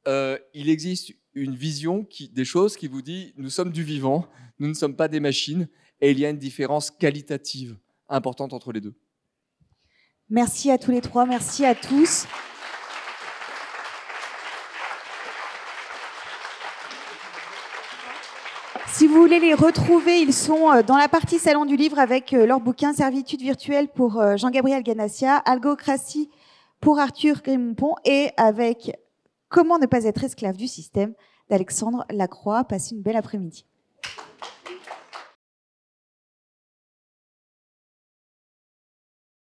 euh, il existe une vision des choses qui vous dit nous sommes du vivant, nous ne sommes pas des machines, et il y a une différence qualitative importante entre les deux. Merci à tous les trois, merci à tous. Si vous voulez les retrouver, ils sont euh, dans la partie Salon du Livre avec euh, leur bouquin Servitude virtuelle pour Jean-Gabriel Ganassia, Algocratie pour Arthur Grimpon et avec Comment ne pas être esclave du système d'Alexandre Lacroix. Passez une belle après-midi.